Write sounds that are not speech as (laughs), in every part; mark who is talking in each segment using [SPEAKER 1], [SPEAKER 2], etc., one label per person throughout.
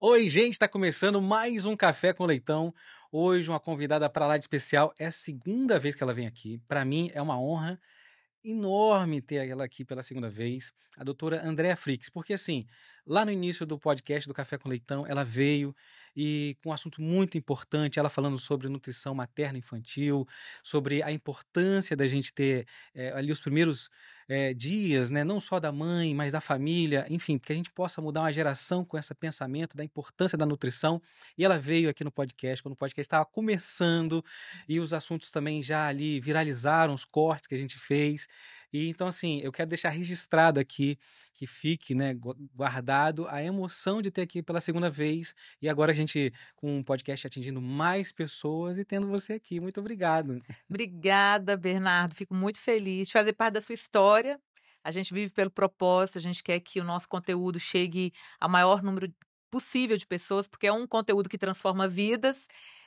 [SPEAKER 1] Oi, gente, está começando mais um Café com Leitão. Hoje, uma convidada para lá de especial. É a segunda vez que ela vem aqui. Para mim, é uma honra enorme ter ela aqui pela segunda vez, a doutora Andréa Frix, porque assim, lá no início do podcast do Café com Leitão, ela veio, e com um assunto muito importante, ela falando sobre nutrição materna infantil, sobre a importância da gente ter é, ali os primeiros é, dias, né, não só da mãe, mas da família, enfim, que a gente possa mudar uma geração com esse pensamento da importância da nutrição. E ela veio aqui no podcast, quando o podcast estava começando e os assuntos também já ali viralizaram, os cortes que a gente fez. E então, assim, eu quero deixar registrado aqui, que fique, né, guardado a emoção de ter aqui pela segunda vez. E agora a gente, com um podcast atingindo mais pessoas e tendo você aqui. Muito obrigado.
[SPEAKER 2] Obrigada, Bernardo. Fico muito feliz de fazer parte da sua história. A gente vive pelo propósito, a gente quer que o nosso conteúdo chegue ao maior número possível de pessoas, porque é um conteúdo que transforma vidas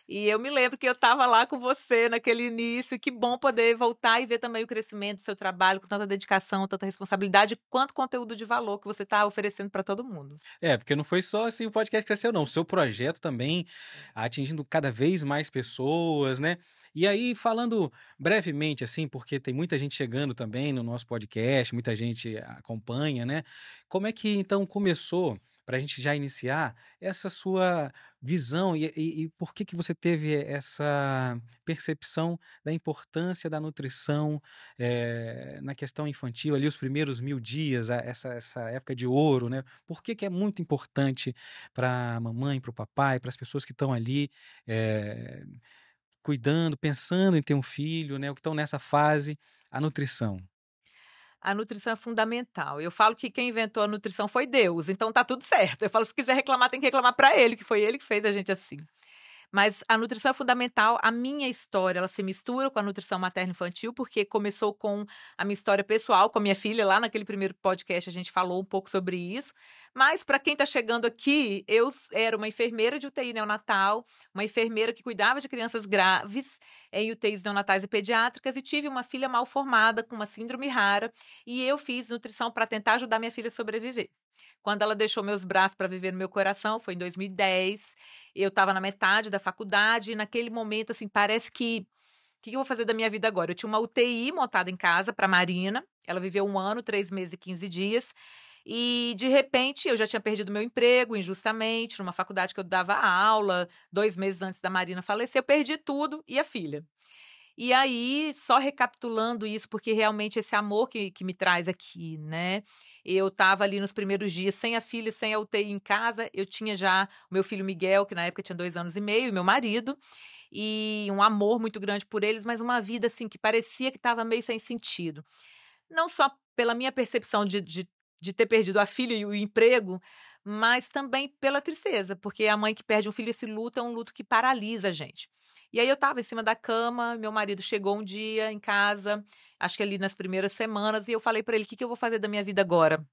[SPEAKER 2] e eu me lembro que eu estava lá com você naquele início. Que bom poder voltar e ver também o crescimento do seu trabalho, com tanta dedicação, tanta responsabilidade, quanto conteúdo de valor que você está oferecendo para todo mundo.
[SPEAKER 1] É, porque não foi só assim o podcast cresceu, não. O seu projeto também atingindo cada vez mais pessoas, né? E aí, falando brevemente, assim, porque tem muita gente chegando também no nosso podcast, muita gente acompanha, né? Como é que então começou para a gente já iniciar, essa sua visão e, e, e, por que, que você teve essa percepção da importância da nutrição é, na questão infantil, ali os primeiros mil dias, essa, essa época de ouro, né? Por que, que é muito importante para a mamãe, para o papai, para as pessoas que estão ali é, cuidando, pensando em ter um filho, né? Ou que estão nessa fase, a nutrição?
[SPEAKER 2] a nutrição é fundamental. Eu falo que quem inventou a nutrição foi Deus, então tá tudo certo. Eu falo, se quiser reclamar, tem que reclamar para ele, que foi ele que fez a gente assim. Mas a nutrição é fundamental. A minha história, ela se mistura com a nutrição materna infantil, porque começou com a minha história pessoal, com a minha filha. Lá naquele primeiro podcast a gente falou um pouco sobre isso. Mas para quem está chegando aqui, eu era uma enfermeira de UTI neonatal, uma enfermeira que cuidava de crianças graves em UTIs neonatais e pediátricas e tive uma filha mal formada com uma síndrome rara. E eu fiz nutrição para tentar ajudar minha filha a sobreviver. Quando ela deixou meus braços para viver no meu coração, foi em 2010. Eu estava na metade da faculdade e naquele momento, assim, parece que o que, que eu vou fazer da minha vida agora? Eu tinha uma UTI montada em casa para Marina. Ela viveu um ano, três meses e quinze dias. E de repente eu já tinha perdido meu emprego injustamente, numa faculdade que eu dava aula, dois meses antes da Marina falecer, eu perdi tudo e a filha. E aí, só recapitulando isso, porque realmente esse amor que, que me traz aqui, né? Eu estava ali nos primeiros dias sem a filha, sem a UTI em casa. Eu tinha já o meu filho Miguel, que na época tinha dois anos e meio, e meu marido e um amor muito grande por eles, mas uma vida assim que parecia que estava meio sem sentido. Não só pela minha percepção de, de, de, ter perdido a filha e o emprego, mas também pela tristeza, porque a mãe que perde um filho, esse luto é um luto que paralisa a gente. E aí eu estava em cima da cama, meu marido chegou um dia em casa, acho que ali nas primeiras semanas, e eu falei para ele: o que, que eu vou fazer da minha vida agora?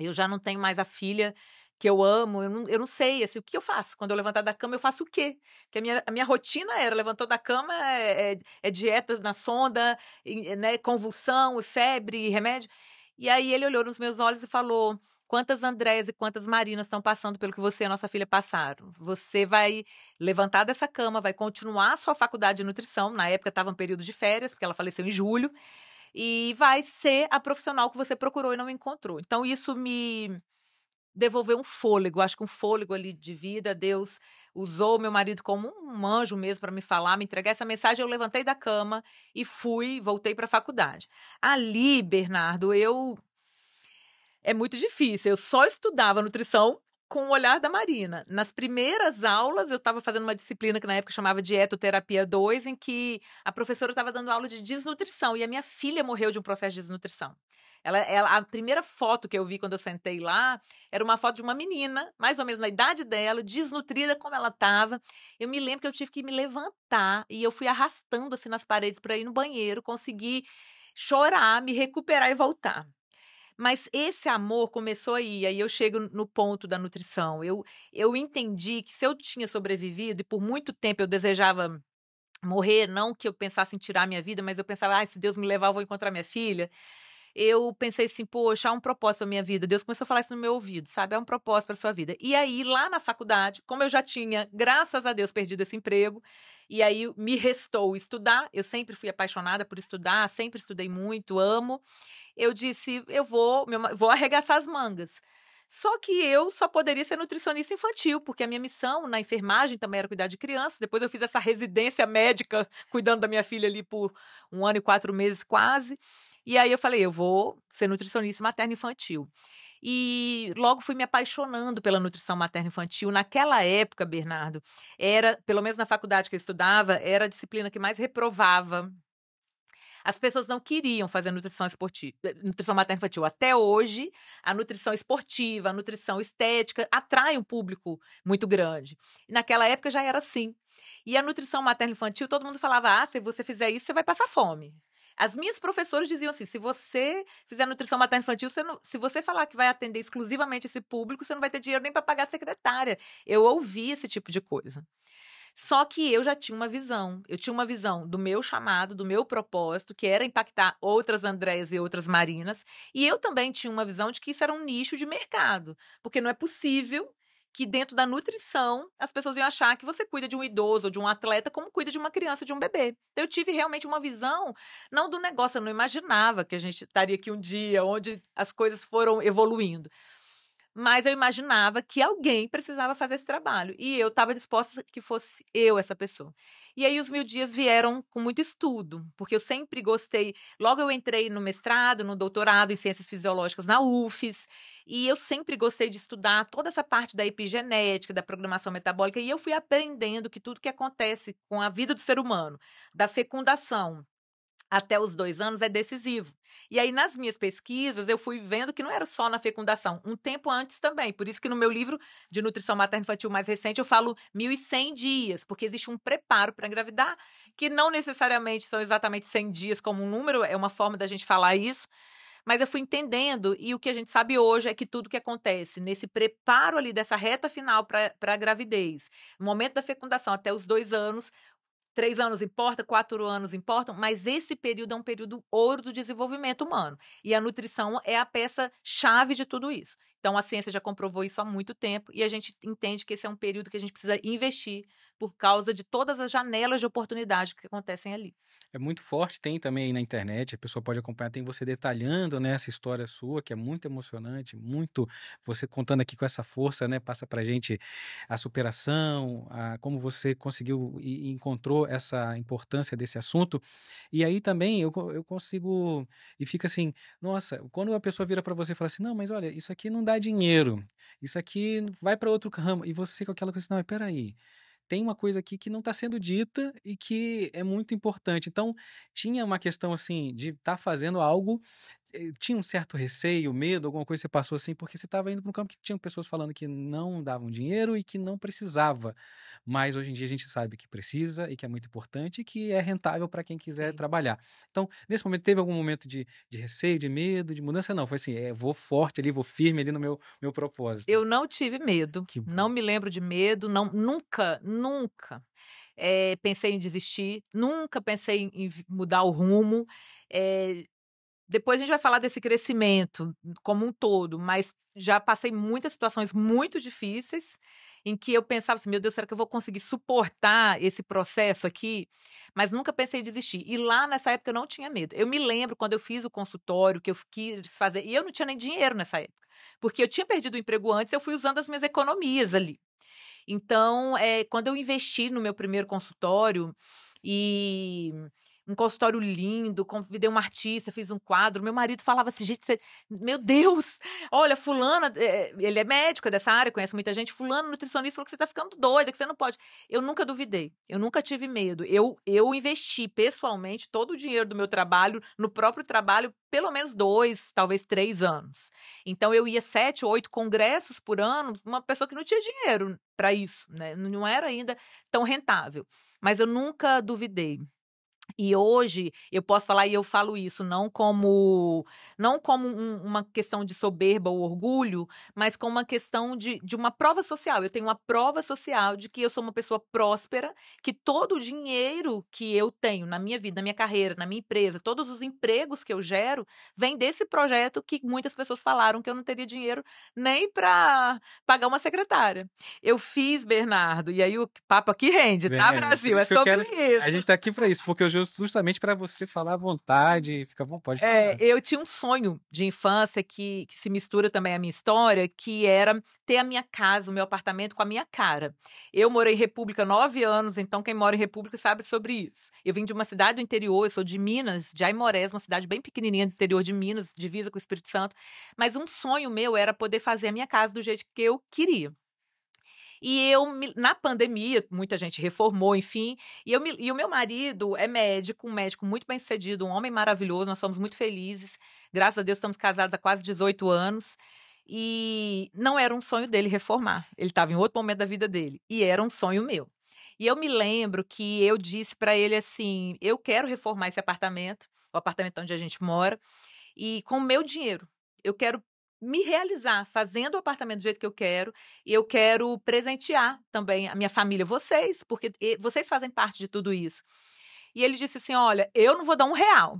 [SPEAKER 2] Eu já não tenho mais a filha que eu amo, eu não, eu não sei, assim, o que eu faço? Quando eu levantar da cama, eu faço o quê? Porque a minha, a minha rotina era, levantou da cama, é, é, é dieta na sonda, né, convulsão, febre, remédio. E aí ele olhou nos meus olhos e falou, quantas Andréas e quantas Marinas estão passando pelo que você e a nossa filha passaram. Você vai levantar dessa cama, vai continuar a sua faculdade de nutrição. Na época estava um período de férias, porque ela faleceu em julho. E vai ser a profissional que você procurou e não encontrou. Então, isso me devolveu um fôlego, acho que um fôlego ali de vida. Deus usou meu marido como um anjo mesmo para me falar, me entregar essa mensagem. Eu levantei da cama e fui, voltei para a faculdade. Ali, Bernardo, eu é muito difícil. Eu só estudava nutrição com o olhar da Marina. Nas primeiras aulas, eu estava fazendo uma disciplina que na época chamava Dietoterapia 2, em que a professora estava dando aula de desnutrição e a minha filha morreu de um processo de desnutrição. Ela, ela, a primeira foto que eu vi quando eu sentei lá era uma foto de uma menina, mais ou menos na idade dela, desnutrida como ela estava. Eu me lembro que eu tive que me levantar e eu fui arrastando assim nas paredes para ir no banheiro, conseguir chorar, me recuperar e voltar. Mas esse amor começou aí, aí eu chego no ponto da nutrição. Eu, eu entendi que se eu tinha sobrevivido, e por muito tempo eu desejava morrer, não que eu pensasse em tirar minha vida, mas eu pensava, ah, se Deus me levar, eu vou encontrar minha filha eu pensei assim, poxa, há um propósito para minha vida. Deus começou a falar isso no meu ouvido, sabe? Há um propósito para sua vida. E aí, lá na faculdade, como eu já tinha, graças a Deus, perdido esse emprego, e aí me restou estudar. Eu sempre fui apaixonada por estudar, sempre estudei muito, amo. Eu disse, eu vou, vou arregaçar as mangas. Só que eu só poderia ser nutricionista infantil, porque a minha missão na enfermagem também era cuidar de crianças. Depois eu fiz essa residência médica cuidando da minha filha ali por um ano e quatro meses quase. E aí eu falei, eu vou ser nutricionista materno infantil. E logo fui me apaixonando pela nutrição materno infantil. Naquela época, Bernardo, era, pelo menos na faculdade que eu estudava, era a disciplina que mais reprovava as pessoas não queriam fazer nutrição esportiva, nutrição materna infantil. Até hoje, a nutrição esportiva, a nutrição estética atrai um público muito grande. Naquela época já era assim. E a nutrição materna infantil, todo mundo falava: "Ah, se você fizer isso, você vai passar fome". As minhas professoras diziam assim: se você fizer nutrição materna infantil, você não, se você falar que vai atender exclusivamente esse público, você não vai ter dinheiro nem para pagar a secretária. Eu ouvi esse tipo de coisa. Só que eu já tinha uma visão. Eu tinha uma visão do meu chamado, do meu propósito, que era impactar outras Andréas e outras Marinas. E eu também tinha uma visão de que isso era um nicho de mercado. Porque não é possível que dentro da nutrição as pessoas iam achar que você cuida de um idoso, ou de um atleta, como cuida de uma criança, de um bebê. Então eu tive realmente uma visão, não do negócio, eu não imaginava que a gente estaria aqui um dia, onde as coisas foram evoluindo mas eu imaginava que alguém precisava fazer esse trabalho e eu estava disposta que fosse eu essa pessoa. E aí os mil dias vieram com muito estudo, porque eu sempre gostei. Logo eu entrei no mestrado, no doutorado em ciências fisiológicas na UFES, e eu sempre gostei de estudar toda essa parte da epigenética, da programação metabólica, e eu fui aprendendo que tudo que acontece com a vida do ser humano, da fecundação até os dois anos é decisivo. E aí, nas minhas pesquisas, eu fui vendo que não era só na fecundação, um tempo antes também. Por isso que no meu livro de nutrição materna infantil mais recente, eu falo 1.100 dias, porque existe um preparo para engravidar, que não necessariamente são exatamente 100 dias como um número, é uma forma da gente falar isso. Mas eu fui entendendo, e o que a gente sabe hoje é que tudo que acontece nesse preparo ali dessa reta final para a gravidez, momento da fecundação até os dois anos, Três anos importa, quatro anos importam, mas esse período é um período ouro do desenvolvimento humano. E a nutrição é a peça-chave de tudo isso. Então, a ciência já comprovou isso há muito tempo e a gente entende que esse é um período que a gente precisa investir por causa de todas as janelas de oportunidade que acontecem ali.
[SPEAKER 1] É muito forte, tem também aí na internet, a pessoa pode acompanhar, tem você detalhando né, essa história sua, que é muito emocionante, muito você contando aqui com essa força, né? Passa pra gente a superação, a, como você conseguiu e encontrou essa importância desse assunto. E aí também eu, eu consigo. E fica assim, nossa, quando a pessoa vira para você e fala assim, não, mas olha, isso aqui não dá dinheiro, isso aqui vai para outro ramo. E você com aquela coisa, assim, não, peraí tem uma coisa aqui que não está sendo dita e que é muito importante. Então, tinha uma questão assim de estar tá fazendo algo eh, tinha um certo receio, medo, alguma coisa que você passou assim, porque você estava indo para um campo que tinha pessoas falando que não davam dinheiro e que não precisava. Mas hoje em dia a gente sabe que precisa e que é muito importante e que é rentável para quem quiser Sim. trabalhar. Então, nesse momento, teve algum momento de, de receio, de medo, de mudança? Não, foi assim, é, vou forte ali, vou firme ali no meu, meu propósito.
[SPEAKER 2] Eu não tive medo, que... não me lembro de medo, não, nunca, nunca. É, pensei em desistir, nunca pensei em mudar o rumo. É, depois a gente vai falar desse crescimento como um todo, mas já passei muitas situações muito difíceis em que eu pensava assim, meu Deus, será que eu vou conseguir suportar esse processo aqui? Mas nunca pensei em desistir. E lá nessa época eu não tinha medo. Eu me lembro quando eu fiz o consultório que eu quis fazer, e eu não tinha nem dinheiro nessa época, porque eu tinha perdido o emprego antes, eu fui usando as minhas economias ali. Então, é, quando eu investi no meu primeiro consultório e um consultório lindo, convidei uma artista, fiz um quadro. Meu marido falava assim, gente, você... meu Deus, (laughs) olha, fulana, eh, eh, ele é médico é dessa área, conhece muita gente, fulano, nutricionista, falou que você tá ficando doida, que você não pode. Eu nunca duvidei, eu nunca tive medo. Eu, eu investi pessoalmente todo o dinheiro do meu trabalho, no próprio trabalho, pelo menos dois, talvez três anos. Então, eu ia sete, oito congressos por ano, uma pessoa que não tinha dinheiro para isso, né? Não era ainda tão rentável. Mas eu nunca duvidei. E hoje eu posso falar e eu falo isso não como não como um, uma questão de soberba ou orgulho, mas como uma questão de, de uma prova social. Eu tenho uma prova social de que eu sou uma pessoa próspera, que todo o dinheiro que eu tenho na minha vida, na minha carreira, na minha empresa, todos os empregos que eu gero, vem desse projeto que muitas pessoas falaram que eu não teria dinheiro nem para pagar uma secretária. Eu fiz, Bernardo, e aí
[SPEAKER 1] o papo aqui rende, Bem, tá, Brasil? É sobre quero, isso. A gente está aqui para isso, porque o justamente para você falar à vontade, fica bom, pode é, falar.
[SPEAKER 2] É, eu tinha um sonho de infância que, que se mistura também à minha história, que era ter a minha casa, o meu apartamento com a minha cara. Eu morei em República nove anos, então quem mora em República sabe sobre isso. Eu vim de uma cidade do interior, eu sou de Minas, de Aimorés, uma cidade bem pequenininha do interior de Minas, divisa com o Espírito Santo, mas um sonho meu era poder fazer a minha casa do jeito que eu queria. E eu, na pandemia, muita gente reformou, enfim. E, eu, e o meu marido é médico, um médico muito bem sucedido, um homem maravilhoso. Nós somos muito felizes. Graças a Deus, estamos casados há quase 18 anos. E não era um sonho dele reformar. Ele estava em outro momento da vida dele. E era um sonho meu. E eu me lembro que eu disse para ele assim: eu quero reformar esse apartamento, o apartamento onde a gente mora, e com o meu dinheiro. Eu quero me realizar fazendo o apartamento do jeito que eu quero. E eu quero presentear também a minha família, vocês, porque vocês fazem parte de tudo isso. E ele disse assim: Olha, eu não vou dar um real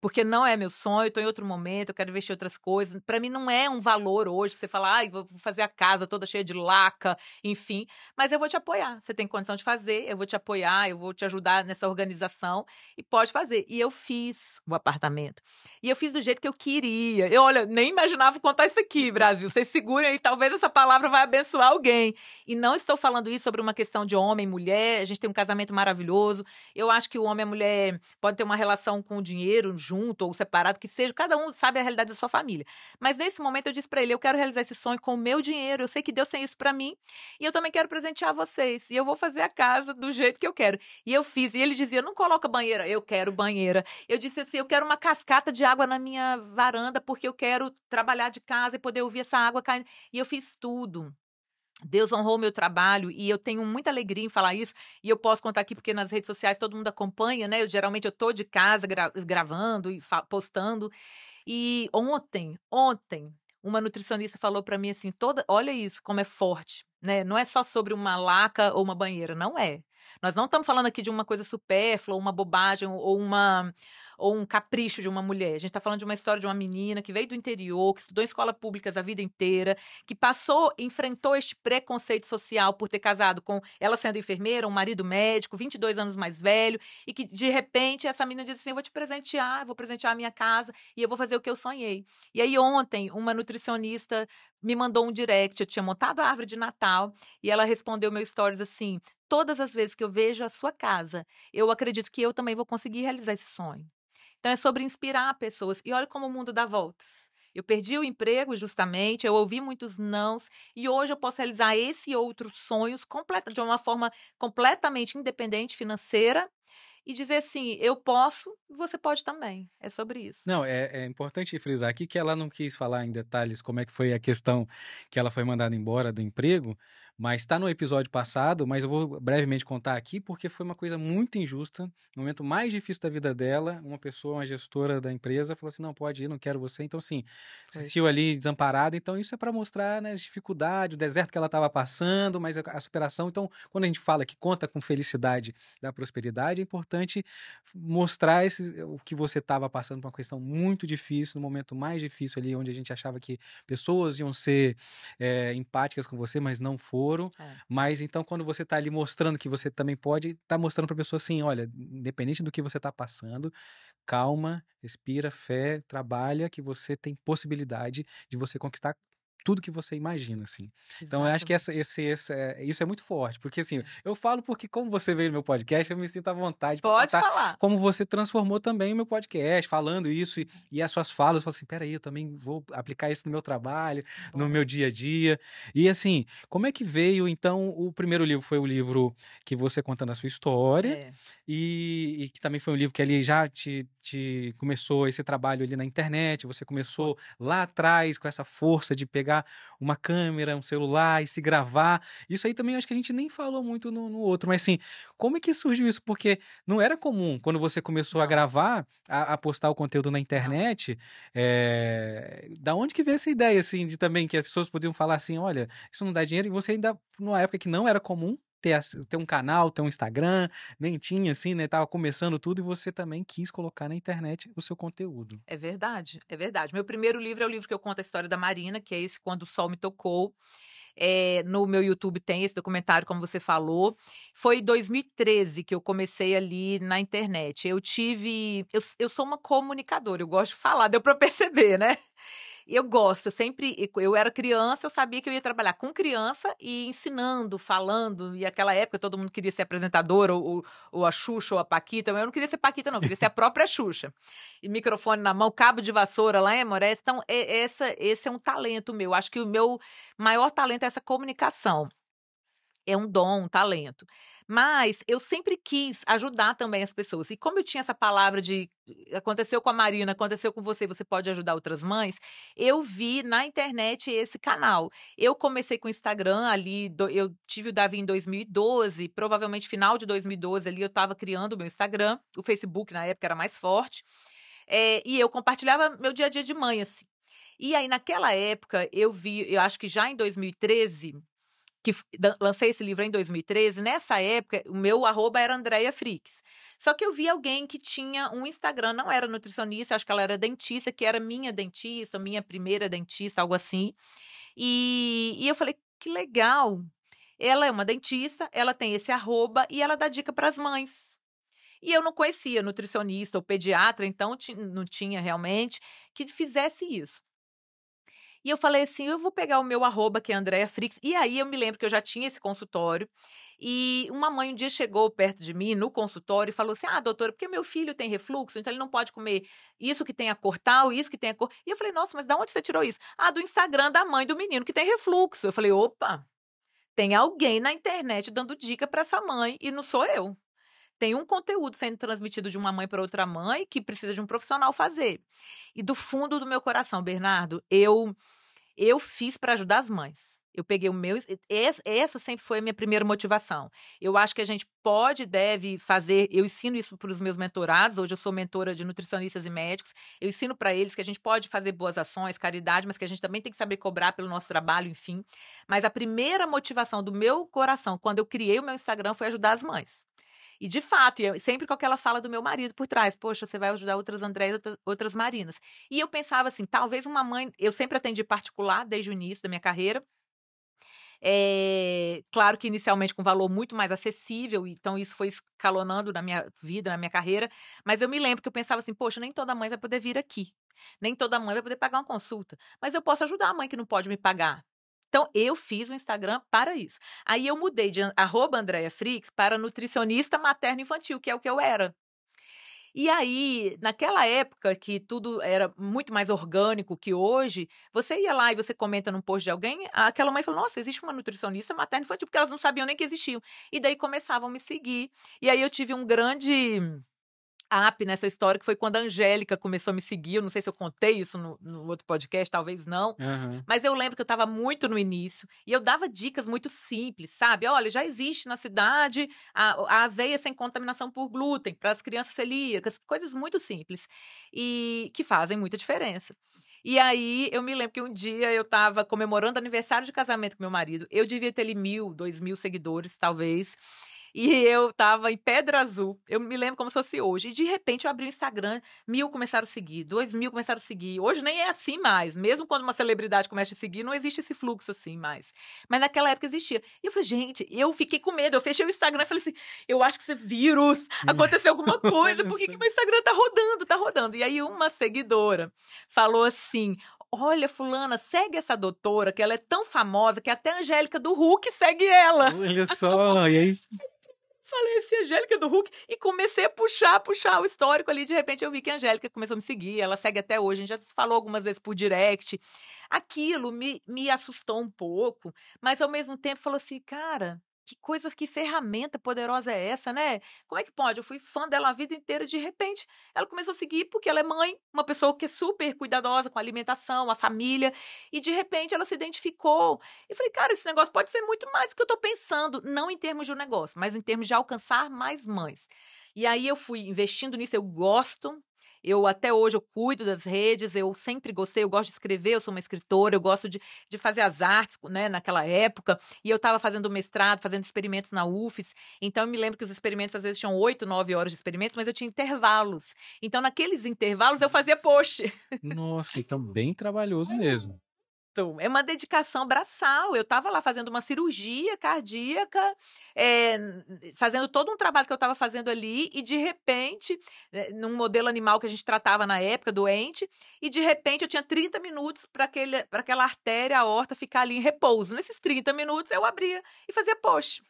[SPEAKER 2] porque não é meu sonho, estou em outro momento, eu quero investir em outras coisas. Para mim não é um valor hoje você falar, ah, vou fazer a casa toda cheia de laca, enfim, mas eu vou te apoiar. Você tem condição de fazer, eu vou te apoiar, eu vou te ajudar nessa organização e pode fazer. E eu fiz o apartamento. E eu fiz do jeito que eu queria. Eu, olha, nem imaginava contar isso aqui, Brasil. Vocês segurem aí, talvez essa palavra vai abençoar alguém. E não estou falando isso sobre uma questão de homem e mulher. A gente tem um casamento maravilhoso. Eu acho que o homem e a mulher podem ter uma relação com o dinheiro junto ou separado, que seja, cada um sabe a realidade da sua família. Mas nesse momento eu disse para ele: eu quero realizar esse sonho com o meu dinheiro, eu sei que Deus tem isso para mim, e eu também quero presentear vocês. E eu vou fazer a casa do jeito que eu quero. E eu fiz. E ele dizia: não coloca banheira. Eu quero banheira. Eu disse assim: eu quero uma cascata de água na minha varanda, porque eu quero trabalhar de casa e poder ouvir essa água caindo. E eu fiz tudo. Deus honrou o meu trabalho e eu tenho muita alegria em falar isso e eu posso contar aqui porque nas redes sociais todo mundo acompanha, né? Eu geralmente eu tô de casa gra gravando e postando. E ontem, ontem, uma nutricionista falou para mim assim, toda, olha isso como é forte, né? Não é só sobre uma laca ou uma banheira, não é. Nós não estamos falando aqui de uma coisa supérflua, uma bobagem ou, uma, ou um capricho de uma mulher. A gente está falando de uma história de uma menina que veio do interior, que estudou em escolas públicas a vida inteira, que passou, enfrentou este preconceito social por ter casado com ela sendo enfermeira, um marido médico, 22 anos mais velho, e que de repente essa menina diz assim: eu vou te presentear, vou presentear a minha casa e eu vou fazer o que eu sonhei. E aí ontem, uma nutricionista me mandou um direct, eu tinha montado a árvore de Natal e ela respondeu meu stories assim: todas as vezes que eu vejo a sua casa, eu acredito que eu também vou conseguir realizar esse sonho. Então é sobre inspirar pessoas. E olha como o mundo dá voltas. Eu perdi o emprego justamente, eu ouvi muitos nãos e hoje eu posso realizar esse e outros sonhos completa, de uma forma completamente independente financeira e dizer assim, eu posso, você pode também. É sobre isso.
[SPEAKER 1] Não, é, é, importante frisar aqui que ela não quis falar em detalhes como é que foi a questão que ela foi mandada embora do emprego, mas está no episódio passado, mas eu vou brevemente contar aqui, porque foi uma coisa muito injusta. No momento mais difícil da vida dela, uma pessoa, uma gestora da empresa, falou assim: não, pode ir, não quero você. Então, assim, foi. sentiu é. ali desamparada. Então, isso é para mostrar né, as dificuldades, o deserto que ela estava passando, mas a superação. Então, quando a gente fala que conta com felicidade da prosperidade, é importante mostrar esse, o que você estava passando por uma questão muito difícil, no momento mais difícil ali, onde a gente achava que pessoas iam ser é, empáticas com você, mas não foram ouro, é. mas então quando você está ali mostrando que você também pode, está mostrando para a pessoa assim, olha, independente do que você está passando, calma, respira, fé, trabalha, que você tem possibilidade de você conquistar tudo que você imagina, assim. Exatamente. Então, eu acho que essa, esse, esse, é, isso é muito forte, porque assim, eu falo porque como você veio no meu podcast, eu me sinto à vontade Pode falar. como você transformou também o meu podcast, falando isso e, uhum. e as suas falas, eu falo assim, peraí, eu também vou aplicar isso no meu trabalho, no meu dia a dia. E assim, como é que veio, então, o primeiro livro foi o livro que você contando a sua história é. e, e que também foi um livro que ali já te começou esse trabalho ali na internet, você começou lá atrás com essa força de pegar uma câmera, um celular e se gravar. Isso aí também acho que a gente nem falou muito no, no outro, mas assim, como é que surgiu isso? Porque não era comum quando você começou não. a gravar, a, a, postar o conteúdo na internet. É... Da onde que veio essa ideia, assim, de também que as pessoas podiam falar assim: olha, isso não dá dinheiro, e você ainda, numa época que não era comum, ter, ter um canal, ter um Instagram, nem tinha, assim, né? Tava começando tudo e você também quis colocar na internet o seu conteúdo.
[SPEAKER 2] É verdade, é verdade. Meu primeiro livro é o livro que eu conto a história da Marina, que é esse Quando o Sol Me Tocou. É, no meu YouTube tem esse documentário, como você falou. Foi em 2013 que eu comecei ali na internet. Eu tive. Eu, eu sou uma comunicadora, eu gosto de falar, deu para perceber, né? eu gosto, eu sempre, eu era criança, eu sabia que eu ia trabalhar com criança e ensinando, falando, e aquela época todo mundo queria ser apresentador, ou, ou, ou a Xuxa, ou a Paquita, eu não queria ser Paquita não, eu queria ser a própria Xuxa. E microfone na mão, cabo de vassoura lá em Amores, então é, essa, esse é um talento meu, acho que o meu maior talento é essa comunicação, é um dom, um talento. Mas eu sempre quis ajudar também as pessoas. E como eu tinha essa palavra de aconteceu com a Marina, aconteceu com você, você pode ajudar outras mães, eu vi na internet esse canal. Eu comecei com o Instagram ali, eu tive o Davi em 2012, provavelmente final de 2012 ali eu estava criando o meu Instagram, o Facebook na época era mais forte. É, e eu compartilhava meu dia a dia de mãe, assim. E aí, naquela época, eu vi, eu acho que já em 2013, que lancei esse livro em 2013, nessa época, o meu arroba era Andréia Fricks. Só que eu vi alguém que tinha um Instagram, não era nutricionista, acho que ela era dentista, que era minha dentista, minha primeira dentista, algo assim. E, e eu falei, que legal. Ela é uma dentista, ela tem esse arroba e ela dá dica para as mães. E eu não conhecia nutricionista ou pediatra, então não tinha realmente que fizesse isso. E eu falei assim: eu vou pegar o meu arroba, que é Andréia Frix. E aí eu me lembro que eu já tinha esse consultório. E uma mãe um dia chegou perto de mim no consultório e falou assim: Ah, doutora, porque meu filho tem refluxo, então ele não pode comer isso que tem a cor tal, isso que tem a cor. E eu falei: Nossa, mas da onde você tirou isso? Ah, do Instagram da mãe do menino que tem refluxo. Eu falei: Opa, tem alguém na internet dando dica para essa mãe e não sou eu. Tem um conteúdo sendo transmitido de uma mãe para outra mãe que precisa de um profissional fazer. E do fundo do meu coração, Bernardo, eu eu fiz para ajudar as mães. Eu peguei o meu. Essa sempre foi a minha primeira motivação. Eu acho que a gente pode, deve fazer. Eu ensino isso para os meus mentorados. Hoje eu sou mentora de nutricionistas e médicos. Eu ensino para eles que a gente pode fazer boas ações, caridade, mas que a gente também tem que saber cobrar pelo nosso trabalho, enfim. Mas a primeira motivação do meu coração, quando eu criei o meu Instagram, foi ajudar as mães. E de fato, e sempre com aquela fala do meu marido por trás, poxa, você vai ajudar outras Andréias, outras, outras Marinas. E eu pensava assim, talvez uma mãe, eu sempre atendi particular desde o início da minha carreira, é, claro que inicialmente com valor muito mais acessível, então isso foi escalonando na minha vida, na minha carreira, mas eu me lembro que eu pensava assim, poxa, nem toda mãe vai poder vir aqui, nem toda mãe vai poder pagar uma consulta, mas eu posso ajudar a mãe que não pode me pagar, então, eu fiz o Instagram para isso. Aí eu mudei de arroba Andréia Frix para nutricionista materno-infantil, que é o que eu era. E aí, naquela época que tudo era muito mais orgânico que hoje, você ia lá e você comenta num post de alguém, aquela mãe falou: Nossa, existe uma nutricionista materna infantil, porque elas não sabiam nem que existiam. E daí começavam a me seguir. E aí eu tive um grande App nessa né, história, que foi quando a Angélica começou a me seguir. Eu não sei se eu contei isso no, no outro podcast, talvez não. Uhum. Mas eu lembro que eu estava muito no início e eu dava dicas muito simples, sabe? Olha, já existe na cidade a, a aveia sem contaminação por glúten para as crianças celíacas, coisas muito simples e que fazem muita diferença. E aí eu me lembro que um dia eu estava comemorando aniversário de casamento com meu marido. Eu devia ter ele mil, dois mil seguidores, talvez e eu tava em Pedra Azul. Eu me lembro como se fosse hoje. E de repente eu abri o Instagram, mil começaram a seguir, dois mil começaram a seguir. Hoje nem é assim mais. Mesmo quando uma celebridade começa a seguir, não existe esse fluxo assim mais. Mas naquela época existia. E eu falei, gente, eu fiquei com medo. Eu fechei o Instagram e falei assim: eu acho que isso é vírus, (laughs) aconteceu alguma coisa, por que, que meu Instagram tá rodando, tá rodando? E aí uma seguidora falou assim: olha, fulana, segue essa doutora, que ela é tão famosa que até a Angélica do Hulk segue ela. Olha
[SPEAKER 1] só, (laughs) e aí?
[SPEAKER 2] falei assim, Angélica do Hulk, e comecei a puxar, puxar o histórico ali. De repente eu vi que a Angélica começou a me seguir, ela segue até hoje, a gente já falou algumas vezes por direct. Aquilo me, me assustou um pouco, mas ao mesmo tempo falou assim, cara, que coisa, que ferramenta poderosa é essa, né? Como é que pode? Eu fui fã dela a vida inteira e de repente ela começou a seguir porque ela é mãe, uma pessoa que é super cuidadosa com a alimentação, a família, e de repente ela se identificou. E falei, cara, esse negócio pode ser muito mais do que eu estou pensando, não em termos de um negócio, mas em termos de alcançar mais mães. E aí eu fui investindo nisso, eu gosto eu até hoje eu cuido das redes, eu sempre gostei, eu gosto de escrever, eu sou uma escritora, eu gosto de, de fazer as artes, né, naquela época. E eu estava fazendo mestrado, fazendo experimentos na UFES. Então eu me lembro que os experimentos às vezes tinham oito, nove horas de experimentos, mas eu tinha intervalos. Então naqueles intervalos eu fazia post.
[SPEAKER 1] Nossa, então bem trabalhoso mesmo
[SPEAKER 2] muito. É uma dedicação braçal. Eu estava lá fazendo uma cirurgia cardíaca, é, fazendo todo um trabalho que eu estava fazendo ali, e de repente, eh, num modelo animal que a gente tratava na época, doente, e de repente eu tinha 30 minutos para aquela artéria, a horta, ficar ali em repouso. Nesses 30 minutos eu abria e fazia poxa.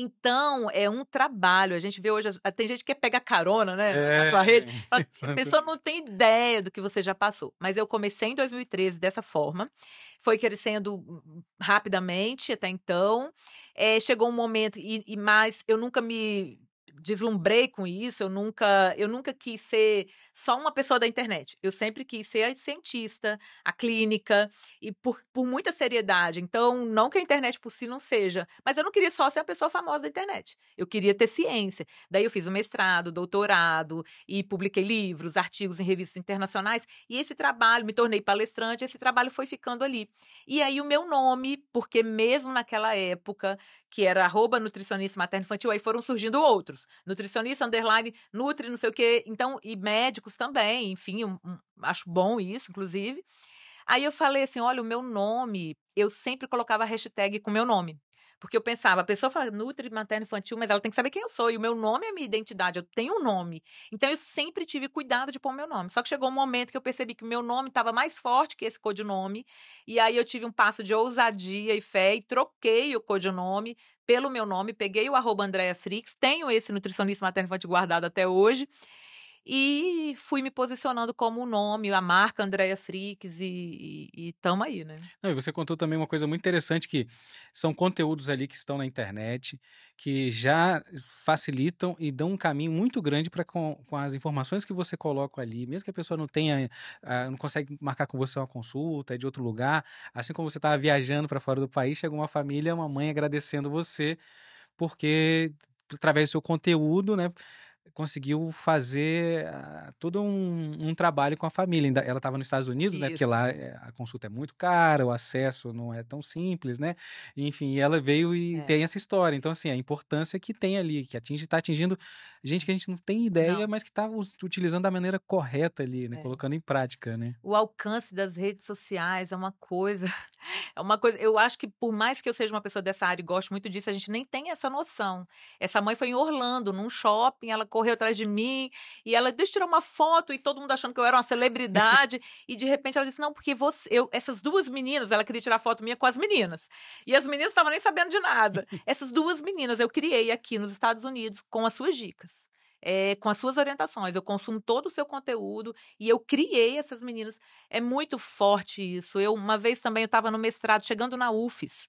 [SPEAKER 2] Então, é um trabalho. A gente vê hoje, ah, tem gente que pega carona, né, é, na sua rede. (laughs) A pessoa não tem ideia do que você já passou. Mas eu comecei em 2013 dessa forma. Foi crescendo hum, rapidamente até então. É, chegou um momento, e, e mais, eu nunca me deslumbrei com isso, eu nunca, eu nunca quis ser só uma pessoa da internet. Eu sempre quis ser a cientista, a clínica, e por, por muita seriedade. Então, não que a internet por si não seja, mas eu não queria só ser uma pessoa famosa da internet. Eu queria ter ciência. Daí eu fiz o mestrado, doutorado, e publiquei livros, artigos em revistas internacionais. E esse trabalho, me tornei palestrante, esse trabalho foi ficando ali. E aí o meu nome, porque mesmo naquela época, que era arroba nutricionista materno infantil, aí foram surgindo outros nutricionista, underline, nutri, não sei o quê. Então, e médicos também, enfim, um, um, acho bom isso, inclusive. Aí eu falei assim: olha, o meu nome, eu sempre colocava hashtag com meu nome. Porque eu pensava, a pessoa fala nutri, materno, infantil, mas ela tem que saber quem eu sou. E o meu nome é minha identidade, eu tenho um nome. Então eu sempre tive cuidado de pôr meu nome. Só que chegou um momento que eu percebi que o meu nome estava mais forte que esse codinome. E aí eu tive um passo de ousadia e fé e troquei o codinome pelo meu nome, peguei o arroba Andréa Frix, tenho esse nutricionista materno infantil guardado até hoje. E fui me posicionando como o nome, a marca Andréia Fricks e, e,
[SPEAKER 1] e tamo aí, né? Não, e você contou também uma coisa muito interessante que são conteúdos ali que estão na internet que já facilitam e dão um caminho muito grande para com, com, as informações que você coloca ali, mesmo que a pessoa não tenha, ah, não consegue marcar com você uma consulta, é de outro lugar, assim como você estava tá viajando para fora do país, chegou uma família, uma mãe agradecendo você porque através do seu conteúdo, né? conseguiu fazer uh, todo um, um, trabalho com a família. Ela estava nos Estados Unidos, Isso. né? Porque lá eh, a consulta é muito cara, o acesso não é tão simples, né? Enfim, ela veio e é. tem essa história. Então, assim, a importância que tem ali, que atinge, está atingindo gente que a gente não tem ideia, não. mas que está utilizando da maneira correta ali, né? É. Colocando em prática, né?
[SPEAKER 2] O alcance das redes sociais é uma coisa, (laughs) é uma coisa. Eu acho que por mais que eu seja uma pessoa dessa área e gosto muito disso, a gente nem tem essa noção. Essa mãe foi em Orlando, num shopping, ela correu atrás de mim e ela, deixa eu tirar uma foto e todo mundo achando que eu era uma celebridade. e de repente ela disse, não, porque você, eu, essas duas meninas, ela queria tirar foto minha com as meninas. E as meninas estavam nem sabendo de nada. essas duas meninas eu criei aqui nos Estados Unidos com as suas dicas. É, com as suas orientações. Eu consumo todo o seu conteúdo e eu criei essas meninas. É muito forte isso. Eu, uma vez também, eu estava no mestrado, chegando na UFES.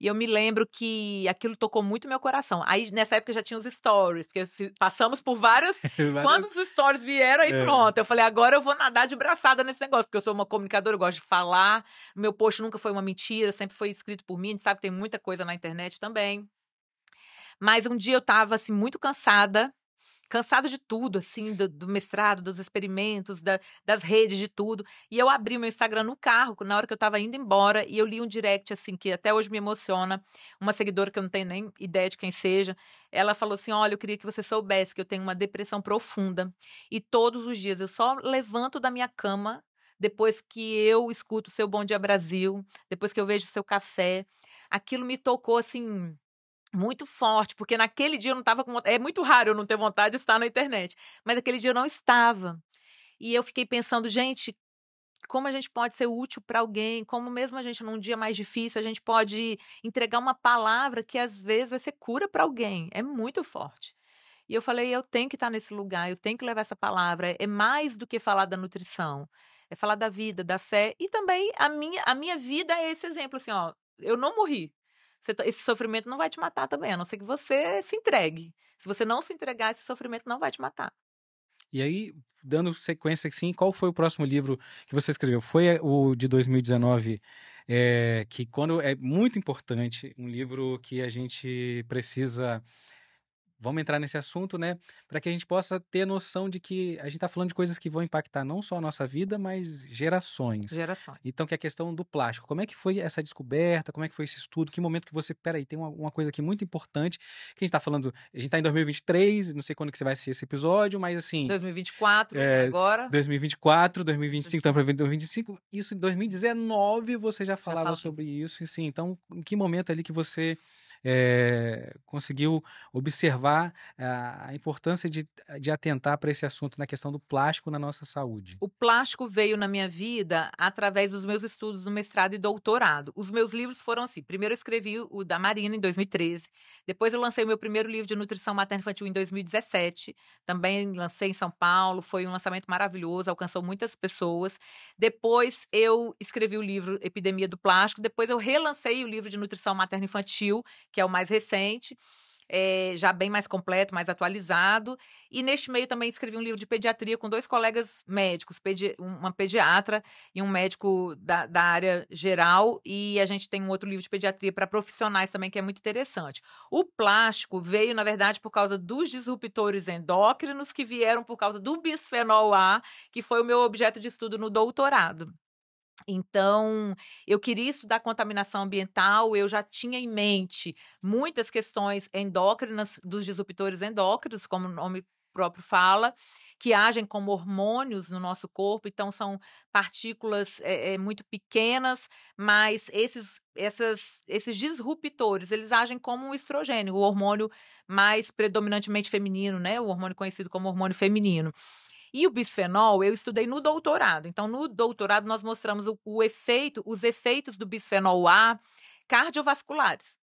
[SPEAKER 2] E eu me lembro que aquilo tocou muito meu coração. Aí nessa época já tinha os stories, porque passamos por várias. (laughs) várias... Quando os stories vieram, aí é. pronto. Eu falei, agora eu vou nadar de braçada nesse negócio, porque eu sou uma comunicadora, eu gosto de falar. Meu post nunca foi uma mentira, sempre foi escrito por mim. A gente sabe que tem muita coisa na internet também. Mas um dia eu tava assim muito cansada cansado de tudo, assim, do, do mestrado, dos experimentos, da, das redes, de tudo. E eu abri o meu Instagram no carro, na hora que eu estava indo embora, e eu li um direct, assim, que até hoje me emociona. Uma seguidora que eu não tenho nem ideia de quem seja, ela falou assim: Olha, eu queria que você soubesse que eu tenho uma depressão profunda. E todos os dias eu só levanto da minha cama depois que eu escuto o seu Bom Dia Brasil, depois que eu vejo o seu café. Aquilo me tocou, assim, muito forte, porque naquele dia eu não estava com vontade. É muito raro eu não ter vontade de estar na internet, mas naquele dia eu não estava. E eu fiquei pensando, gente, como a gente pode ser útil para alguém, como mesmo a gente num dia mais difícil, a gente pode entregar uma palavra que às vezes vai ser cura para alguém. É muito forte. E eu falei, eu tenho que estar nesse lugar, eu tenho que levar essa palavra. É mais do que falar da nutrição, é falar da vida, da fé e também a minha a minha vida é esse exemplo assim, ó, eu não morri você, tá, esse sofrimento não vai te matar também, a não ser que você se entregue. Se você não se entregar, esse sofrimento não vai te matar.
[SPEAKER 1] E aí, dando sequência assim, qual foi o próximo livro que você escreveu? Foi eh, o de 2019, é, eh, que quando é muito importante, um livro que a gente precisa vamos entrar nesse assunto, né? Para que a gente possa ter noção de que a gente está falando de coisas que vão impactar não só a nossa vida, mas gerações. Gerações. Então, que é a questão do plástico. Como é que foi essa descoberta? Como é que foi esse estudo? Que momento que você. Peraí, tem uma, uma coisa aqui muito importante que a gente está falando. A gente está em 2023, não sei quando que você vai assistir esse episódio, mas assim. 2024, é, agora. 2024, 2025, Então, para 2025. Isso em 2019 você já falava já sobre isso. E, sim, então, em que momento ali que você é, conseguiu observar a, importância de, de atentar para esse assunto na questão do plástico na nossa saúde.
[SPEAKER 2] O plástico veio na minha vida através dos meus estudos no mestrado e doutorado. Os meus livros foram assim: primeiro eu escrevi o da Marina em 2013, depois eu lancei o meu primeiro livro de nutrição materna infantil em 2017, também lancei em São Paulo, foi um lançamento maravilhoso, alcançou muitas pessoas. Depois eu escrevi o livro Epidemia do Plástico, depois eu relancei o livro de nutrição materna infantil, que é o mais recente. É, já bem mais completo, mais atualizado. E neste meio também escrevi um livro de pediatria com dois colegas médicos, pedi uma pediatra e um médico da, da, área geral. E a gente tem um outro livro de pediatria para profissionais também, que é muito interessante. O plástico veio, na verdade, por causa dos disruptores endócrinos que vieram por causa do bisfenol A, que foi o meu objeto de estudo no doutorado. Então, eu queria estudar contaminação ambiental, eu já tinha em mente muitas questões endócrinas dos disruptores endócrinos, como o nome próprio fala, que agem como hormônios no nosso corpo, então são partículas é, é, muito pequenas, mas esses, essas, esses disruptores, eles agem como um estrogênio, o hormônio mais predominantemente feminino, né? O hormônio conhecido como hormônio feminino. E o bisfenol eu estudei no doutorado. Então, no doutorado, nós mostramos o, o efeito, os efeitos do bisfenol A cardiovasculares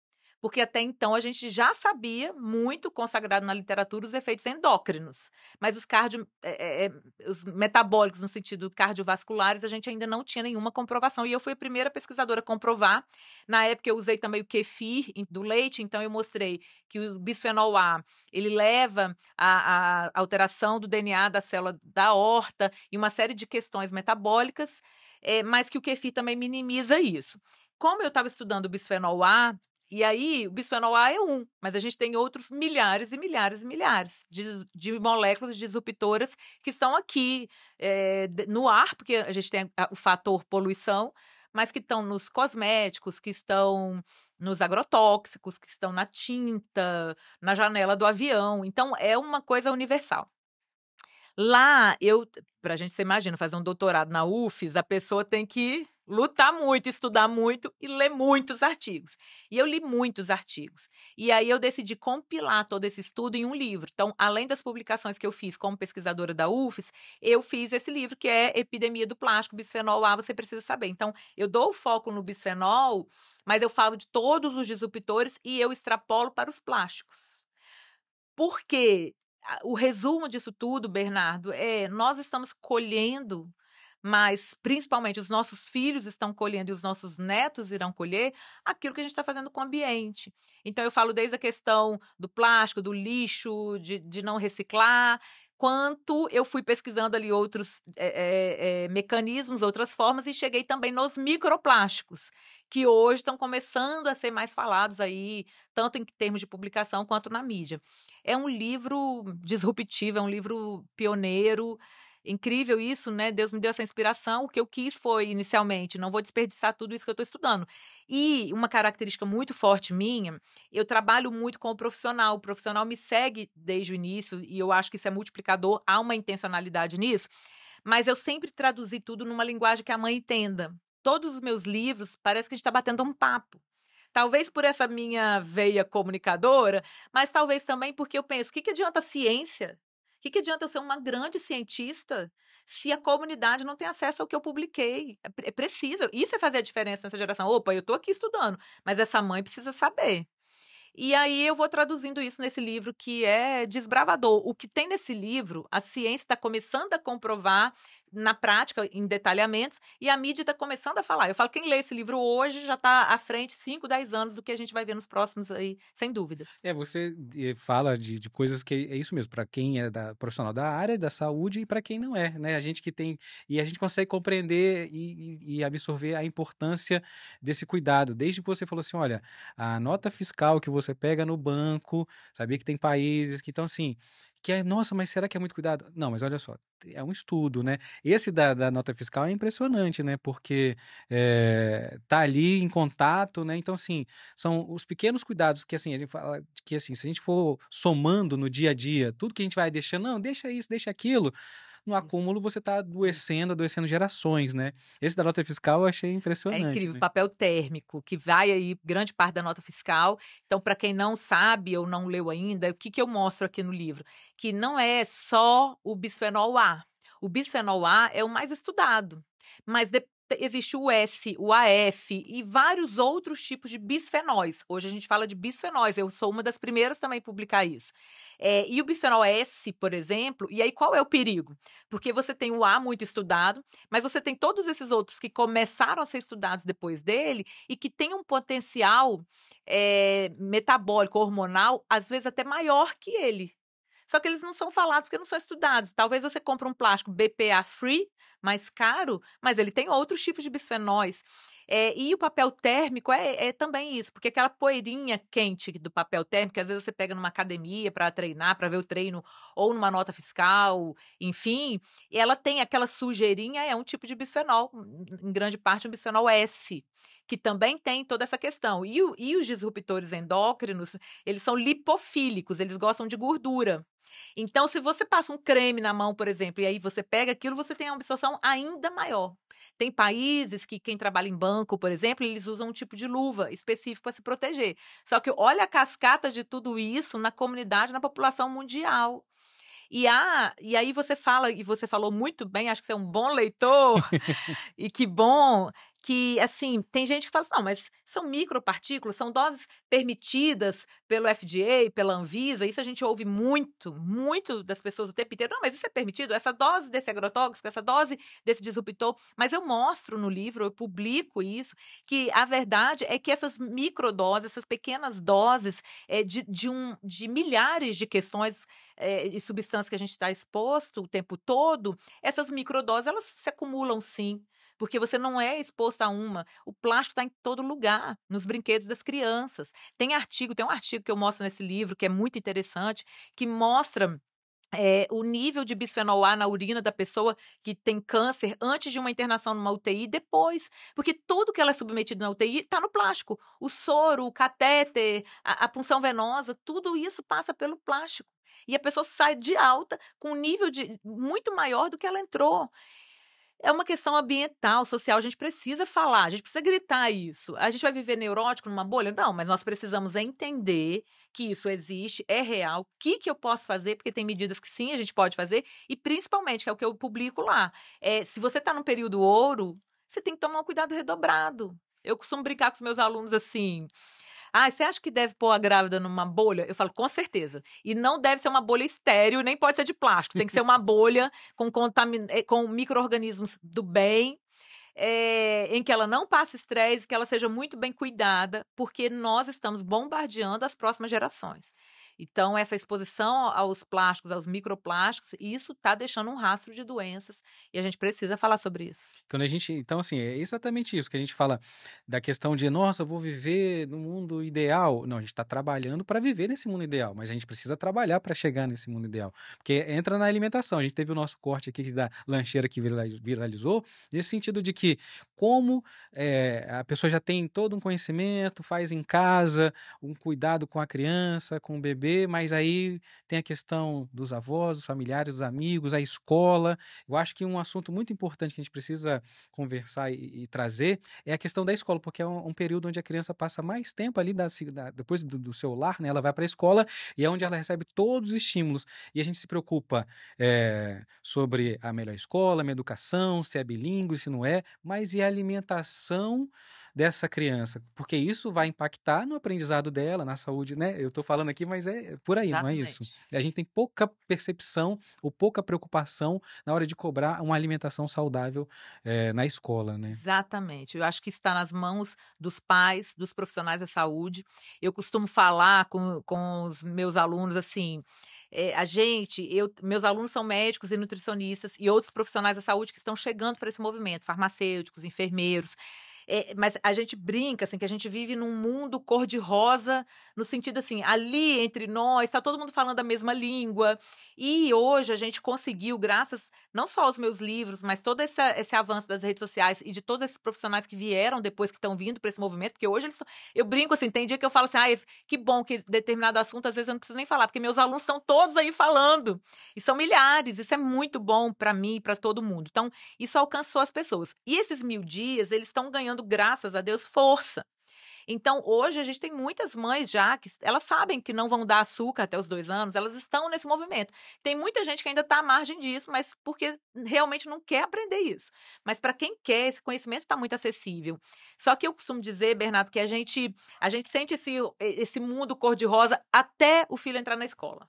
[SPEAKER 2] porque até então a gente já sabia, muito consagrado na literatura, os efeitos endócrinos. Mas os, cardio, é, é, os metabólicos, no sentido cardiovasculares, a gente ainda não tinha nenhuma comprovação. E eu fui a primeira pesquisadora a comprovar. Na época eu usei também o kefir do leite, então eu mostrei que o bisfenol A, ele leva à alteração do DNA da célula da horta e uma série de questões metabólicas, é, mas que o kefir também minimiza isso como eu estava estudando o bisfenol A e aí, o bisfenol A é um, mas a gente tem outros milhares e milhares e milhares de, de moléculas disruptoras que estão aqui é, no ar, porque a gente tem o fator poluição, mas que estão nos cosméticos, que estão nos agrotóxicos, que estão na tinta, na janela do avião. Então, é uma coisa universal. Lá, eu, pra gente, você imagina, fazer um doutorado na UFES, a pessoa tem que lutar muito, estudar muito e ler muitos artigos. E eu li muitos artigos. E aí eu decidi compilar todo esse estudo em um livro. Então, além das publicações que eu fiz como pesquisadora da UFES, eu fiz esse livro que é Epidemia do Plástico, Bisfenol A, você precisa saber. Então, eu dou foco no bisfenol, mas eu falo de todos os disruptores e eu extrapolo para os plásticos. Por quê? o resumo disso tudo, Bernardo, é nós estamos colhendo, mas principalmente os nossos filhos estão colhendo e os nossos netos irão colher aquilo que a gente está fazendo com o ambiente. Então eu falo desde a questão do plástico, do lixo, de, de não reciclar, quanto eu fui pesquisando ali outros é, é, mecanismos, outras formas, e cheguei também nos microplásticos, que hoje estão começando a ser mais falados aí, tanto em termos de publicação quanto na mídia. É um livro disruptivo, é um livro pioneiro incrível isso, né? Deus me deu essa inspiração. O que eu quis foi inicialmente, não vou desperdiçar tudo isso que eu estou estudando. E uma característica muito forte minha, eu trabalho muito com o profissional. O profissional me segue desde o início e eu acho que isso é multiplicador, há uma intencionalidade nisso. Mas eu sempre traduzi tudo numa linguagem que a mãe entenda. Todos os meus livros, parece que a gente está batendo um papo talvez por essa minha veia comunicadora, mas talvez também porque eu penso, o que, que adianta a ciência que, que adianta eu ser uma grande cientista se a comunidade não tem acesso ao que eu publiquei? É, é preciso. Isso é fazer a diferença nessa geração. Opa, eu estou aqui estudando, mas essa mãe precisa saber. E aí eu vou traduzindo isso nesse livro que é desbravador. O que tem nesse livro, a ciência está começando a comprovar na prática, em detalhamentos, e a mídia está começando a falar. Eu falo, quem lê esse livro hoje já está à frente 5, 10 anos do que a gente vai ver nos próximos aí, sem dúvidas.
[SPEAKER 1] É, você eh, fala de, de coisas que é isso mesmo, para quem é da, profissional da área da saúde e para quem não é, né? A gente que tem, e a gente consegue compreender e, e, e, absorver a importância desse cuidado, desde que você falou assim, olha, a nota fiscal que você pega no banco, sabia que tem países que estão assim, que é, nossa, mas será que é muito cuidado? Não, mas olha só, é um estudo, né? Esse da, da nota fiscal é impressionante, né? Porque é, tá ali em contato, né? Então, assim, são os pequenos cuidados que, assim, a gente fala que, assim, se a gente for somando no dia a dia, tudo que a gente vai deixando, não, deixa isso, deixa aquilo, no uhum. acúmulo você está adoecendo, adoecendo gerações, né? Esse da nota fiscal eu achei é impressionante. É incrível, né?
[SPEAKER 2] papel térmico, que vai aí grande parte da nota fiscal. Então, para quem não sabe ou não leu ainda, o que, que eu mostro aqui no livro? Que não é só o bisfenol A. O bisfenol A é o mais estudado. Mas de, existe o S, o AF e vários outros tipos de bisfenóis. Hoje a gente fala de bisfenóis, eu sou uma das primeiras também a publicar isso. É, e o bisfenol S, por exemplo, e aí qual é o perigo? Porque você tem o A muito estudado, mas você tem todos esses outros que começaram a ser estudados depois dele e que tem um potencial é, metabólico, hormonal, às vezes até maior que ele. Só que eles não são falados porque não são estudados. Talvez você compre um plástico BPA free, mais caro, mas ele tem outros tipos de bisfenóis. É, e o papel térmico é, é, também isso, porque aquela poeirinha quente do papel térmico, às vezes você pega numa academia para treinar, para ver o treino, ou numa nota fiscal, enfim, ela tem aquela sujeirinha, é um tipo de bisfenol, em grande parte um bisfenol S, que também tem toda essa questão. E, e os disruptores endócrinos, eles são lipofílicos, eles gostam de gordura. Então, se você passa um creme na mão, por exemplo, e aí você pega aquilo, você tem uma absorção ainda maior. Tem países que quem trabalha em banco, por exemplo, eles usam um tipo de luva específico para se proteger. Só que olha a cascata de tudo isso na comunidade, na população mundial. E, há, e aí você fala, e você falou muito bem, acho que você é um bom leitor, (laughs) e que bom, que, assim, tem gente que fala assim, não, mas são micropartículas, são doses permitidas pelo FDA, pela Anvisa, isso a gente ouve muito, muito das pessoas o tempo inteiro, não, mas isso é permitido, essa dose desse agrotóxico, essa dose desse disruptor, mas eu mostro no livro, eu publico isso, que a verdade é que essas microdoses, essas pequenas doses é, de, de, um, de milhares de questões é, e substâncias que a gente está exposto o tempo todo, essas microdoses, elas se acumulam sim, porque você não é exposto a uma. O plástico está em todo lugar, nos brinquedos das crianças. Tem artigo, tem um artigo que eu mostro nesse livro que é muito interessante, que mostra é, o nível de bisfenol A na urina da pessoa que tem câncer antes de uma internação numa UTI e depois. Porque tudo que ela é submetida na UTI está no plástico. O soro, o catéter, a, a punção venosa, tudo isso passa pelo plástico. E a pessoa sai de alta com um nível de, muito maior do que ela entrou é uma questão ambiental, social. A gente precisa falar, a gente precisa gritar isso. A gente vai viver neurótico numa bolha? Não, mas nós precisamos entender que isso existe, é real, o que, que eu posso fazer, porque tem medidas que sim a gente pode fazer, e principalmente, que é o que eu publico lá. É, se você está num período ouro, você tem que tomar um cuidado redobrado. Eu costumo brincar com os meus alunos assim. Ah, você acha que deve pôr a grávida numa bolha? Eu falo, com certeza. E não deve ser uma bolha estéreo, nem pode ser de plástico. Tem que ser uma bolha com, contamin... Eh, com micro-organismos do bem é, em que ela não passe estresse, que ela seja muito bem cuidada, porque nós estamos bombardeando as próximas gerações. Então, essa exposição aos plásticos, aos microplásticos, isso está deixando um rastro de doenças e a gente precisa falar sobre isso.
[SPEAKER 1] Quando a gente, então, assim, é exatamente isso que a gente fala da questão de, nossa, eu vou viver no mundo ideal. Não, a gente está trabalhando para viver nesse mundo ideal, mas a gente precisa trabalhar para chegar nesse mundo ideal. Porque entra na alimentação. A gente teve o nosso corte aqui da lancheira que viralizou, nesse sentido de que, como é, a pessoa já tem todo um conhecimento, faz em casa, um cuidado com a criança, com o bebê fazer, mas aí tem a questão dos avós, dos familiares, dos amigos, a escola. Eu acho que um assunto muito importante que a gente precisa conversar e, e trazer é a questão da escola, porque é um, um, período onde a criança passa mais tempo ali da, da, depois do, do seu lar, né? Ela vai para a escola e é onde ela recebe todos os estímulos. E a gente se preocupa é, sobre a melhor escola, a minha educação, se é bilíngue, se não é, mas e a alimentação dessa criança? Porque isso vai impactar no aprendizado dela, na saúde, né? Eu estou falando aqui, mas é é por aí, Exatamente. não é isso? A gente tem pouca percepção ou pouca preocupação na hora de cobrar uma alimentação saudável é, na escola, né?
[SPEAKER 2] Exatamente. Eu acho que está nas mãos dos pais, dos profissionais da saúde. Eu costumo falar com, com os meus alunos assim. É, a gente, eu, meus alunos são médicos e nutricionistas e outros profissionais da saúde que estão chegando para esse movimento, farmacêuticos, enfermeiros. É, mas a gente brinca, assim, que a gente vive num mundo cor-de-rosa, no sentido assim, ali entre nós, está todo mundo falando a mesma língua. E hoje a gente conseguiu, graças não só aos meus livros, mas todo esse, esse avanço das redes sociais e de todos esses profissionais que vieram depois, que estão vindo para esse movimento, porque hoje eles. Eu brinco assim, tem dia que eu falo assim, ah, que bom que determinado assunto, às vezes eu não preciso nem falar, porque meus alunos estão todos aí falando. E são milhares, isso é muito bom para mim e para todo mundo. Então, isso alcançou as pessoas. E esses mil dias, eles estão ganhando dando, graças a Deus, força. Então, hoje a gente tem muitas mães já que elas sabem que não vão dar açúcar até os dois anos, elas estão nesse movimento. Tem muita gente que ainda está à margem disso, mas porque realmente não quer aprender isso. Mas para quem quer, esse conhecimento está muito acessível. Só que eu costumo dizer, Bernardo, que a gente, a gente sente esse, esse mundo cor-de-rosa até o filho entrar na escola.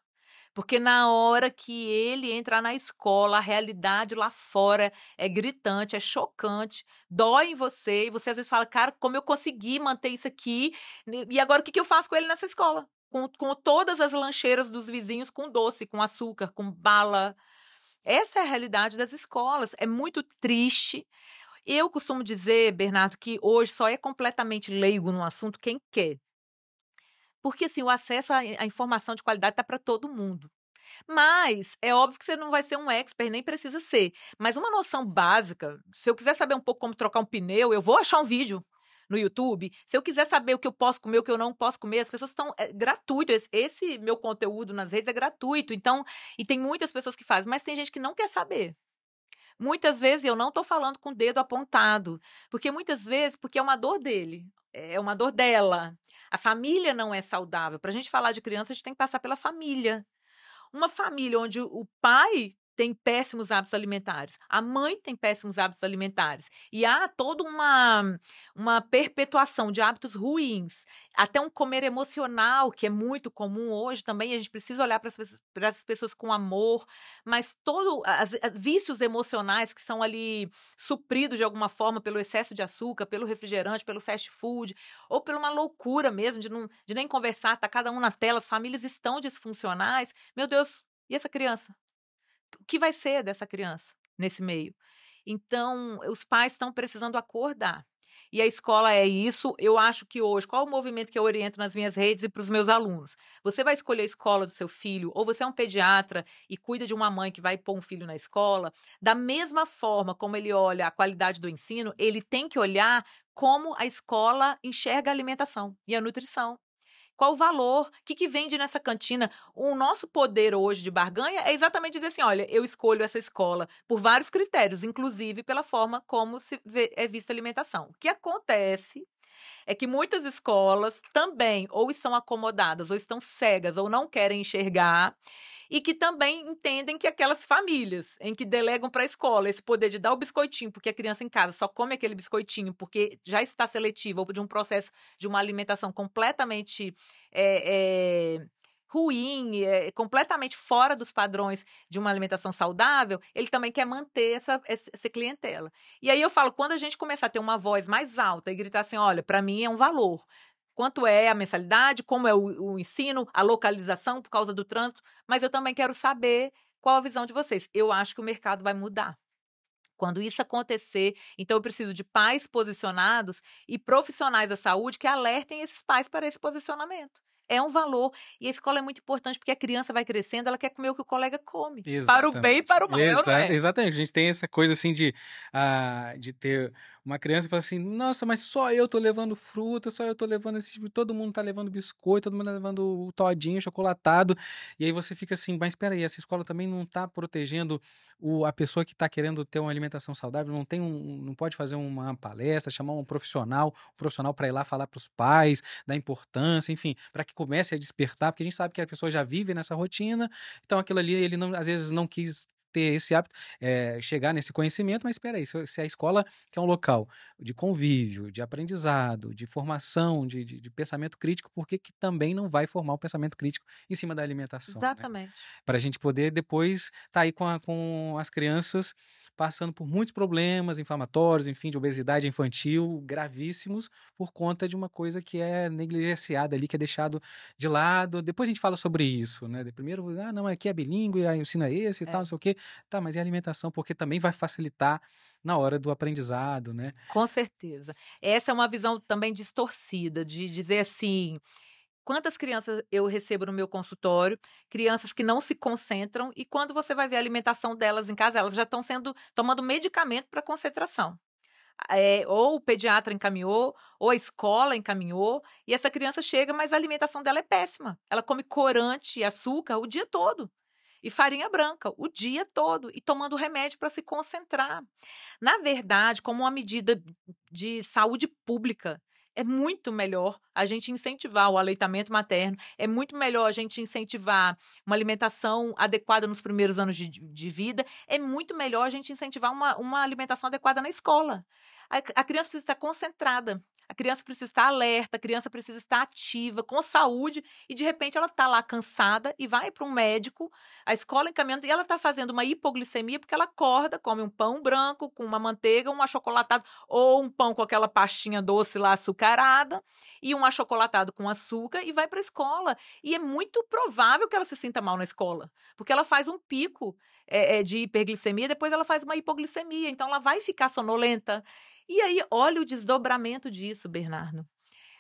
[SPEAKER 2] Porque na hora que ele entrar na escola, a realidade lá fora é gritante, é chocante, dói em você. E você às vezes fala, cara, como eu consegui manter isso aqui? Né, e agora o que, que eu faço com ele nessa escola? Com, com todas as lancheiras dos vizinhos, com doce, com açúcar, com bala. Essa é a realidade das escolas. É muito triste. Eu costumo dizer, Bernardo, que hoje só é completamente leigo no assunto quem quer. Porque assim, o acesso à informação de qualidade está para todo mundo. Mas é óbvio que você não vai ser um expert, nem precisa ser. Mas uma noção básica, se eu quiser saber um pouco como trocar um pneu, eu vou achar um vídeo no YouTube. Se eu quiser saber o que eu posso comer, o que eu não posso comer, as pessoas estão. É gratuito. Esse, esse meu conteúdo nas redes é gratuito. Então, e tem muitas pessoas que fazem, mas tem gente que não quer saber. Muitas vezes eu não estou falando com o dedo apontado, porque muitas vezes, porque é uma dor dele, é uma dor dela. A família não é saudável. Para a gente falar de criança, a gente tem que passar pela família. Uma família onde o pai tem péssimos hábitos alimentares, a mãe tem péssimos hábitos alimentares e há toda uma uma perpetuação de hábitos ruins, até um comer emocional que é muito comum hoje também a gente precisa olhar para as pessoas com amor, mas todo os vícios emocionais que são ali supridos de alguma forma pelo excesso de açúcar, pelo refrigerante, pelo fast food ou pela uma loucura mesmo de não de nem conversar, tá cada um na tela, as famílias estão disfuncionais. Meu Deus, e essa criança? o que vai ser dessa criança nesse meio. Então, os pais estão precisando acordar. E a escola é isso. Eu acho que hoje, qual o movimento que eu oriento nas minhas redes e para os meus alunos? Você vai escolher a escola do seu filho, ou você é um pediatra e cuida de uma mãe que vai pôr um filho na escola. Da mesma forma como ele olha a qualidade do ensino, ele tem que olhar como a escola enxerga a alimentação e a nutrição qual o valor, o que, que vende nessa cantina. O nosso poder hoje de barganha é exatamente dizer assim: olha, eu escolho essa escola por vários critérios, inclusive pela forma como se vê, é vista a alimentação. O que acontece é que muitas escolas também ou estão acomodadas, ou estão cegas, ou não querem enxergar, e que também entendem que aquelas famílias em que delegam para a escola esse poder de dar o biscoitinho, porque a criança em casa só come aquele biscoitinho porque já está seletiva, ou de um processo de uma alimentação completamente. É, é ruim, é, completamente fora dos padrões de uma alimentação saudável, ele também quer manter essa, essa clientela. E aí eu falo, quando a gente começar a ter uma voz mais alta e gritar assim, olha, para mim é um valor, quanto é a mensalidade, como é o, o, ensino, a localização por causa do trânsito, mas eu também quero saber qual a visão de vocês. Eu acho que o mercado vai mudar. Quando isso acontecer, então eu preciso de pais posicionados e profissionais da saúde que alertem esses pais para esse posicionamento é um valor. E a escola é muito importante porque a criança vai crescendo, ela quer comer o que o colega come. Exatamente. Para o bem e para o mal. Né? Exa Exatamente.
[SPEAKER 1] A gente tem essa coisa assim de, uh, de ter uma criança e fala assim: nossa, mas só eu tô levando fruta, só eu tô levando esse tipo, todo mundo tá levando biscoito, todo mundo tá levando todinho, chocolatado. E aí você fica assim: mas espera aí, essa escola também não tá protegendo o, a pessoa que tá querendo ter uma alimentação saudável, não tem um, não pode fazer uma palestra, chamar um profissional, um profissional para ir lá falar para os pais da importância, enfim, para que comece a despertar, porque a gente sabe que a pessoa já vive nessa rotina, então aquilo ali ele não, às vezes não quis ter esse hábito, é, chegar nesse conhecimento, mas espera aí, se, se a escola que é um local de convívio, de aprendizado, de formação, de, de, de pensamento crítico, por que, que também não vai formar o pensamento crítico em cima da alimentação? Né? Exatamente. Né? Para a gente poder depois estar tá aí com, a, com as crianças passando por muitos problemas inflamatórios, enfim, de obesidade infantil, gravíssimos, por conta de uma coisa que é negligenciada ali, que é deixado de lado. Depois a gente fala sobre isso, né? Primeiro, ah, não, aqui é bilíngue, aí ensina esse e é. tal, não sei o quê. Tá, mas e a alimentação? Porque também vai facilitar na hora do aprendizado, né?
[SPEAKER 2] Com certeza. Essa é uma visão também distorcida, de dizer assim, quantas crianças eu recebo no meu consultório, crianças que não se concentram, e quando você vai ver a alimentação delas em casa, elas já estão sendo tomando medicamento para concentração. É, ou o pediatra encaminhou, ou a escola encaminhou, e essa criança chega, mas a alimentação dela é péssima. Ela come corante e açúcar o dia todo e farinha branca o dia todo e tomando remédio para se concentrar. Na verdade, como uma medida de saúde pública, é muito melhor a gente incentivar o aleitamento materno, é muito melhor a gente incentivar uma alimentação adequada nos primeiros anos de, de vida, é muito melhor a gente incentivar uma, uma alimentação adequada na escola. A, a criança precisa estar concentrada. A criança precisa estar alerta, a criança precisa estar ativa, com saúde, e de repente ela está lá cansada e vai para um médico, a escola encaminhando, e ela está fazendo uma hipoglicemia porque ela acorda, come um pão branco com uma manteiga, um achocolatado, ou um pão com aquela pastinha doce lá açucarada, e um achocolatado com açúcar, e vai para a escola. E é muito provável que ela se sinta mal na escola, porque ela faz um pico é, de hiperglicemia, depois ela faz uma hipoglicemia, então ela vai ficar sonolenta e aí, olha o desdobramento disso, Bernardo.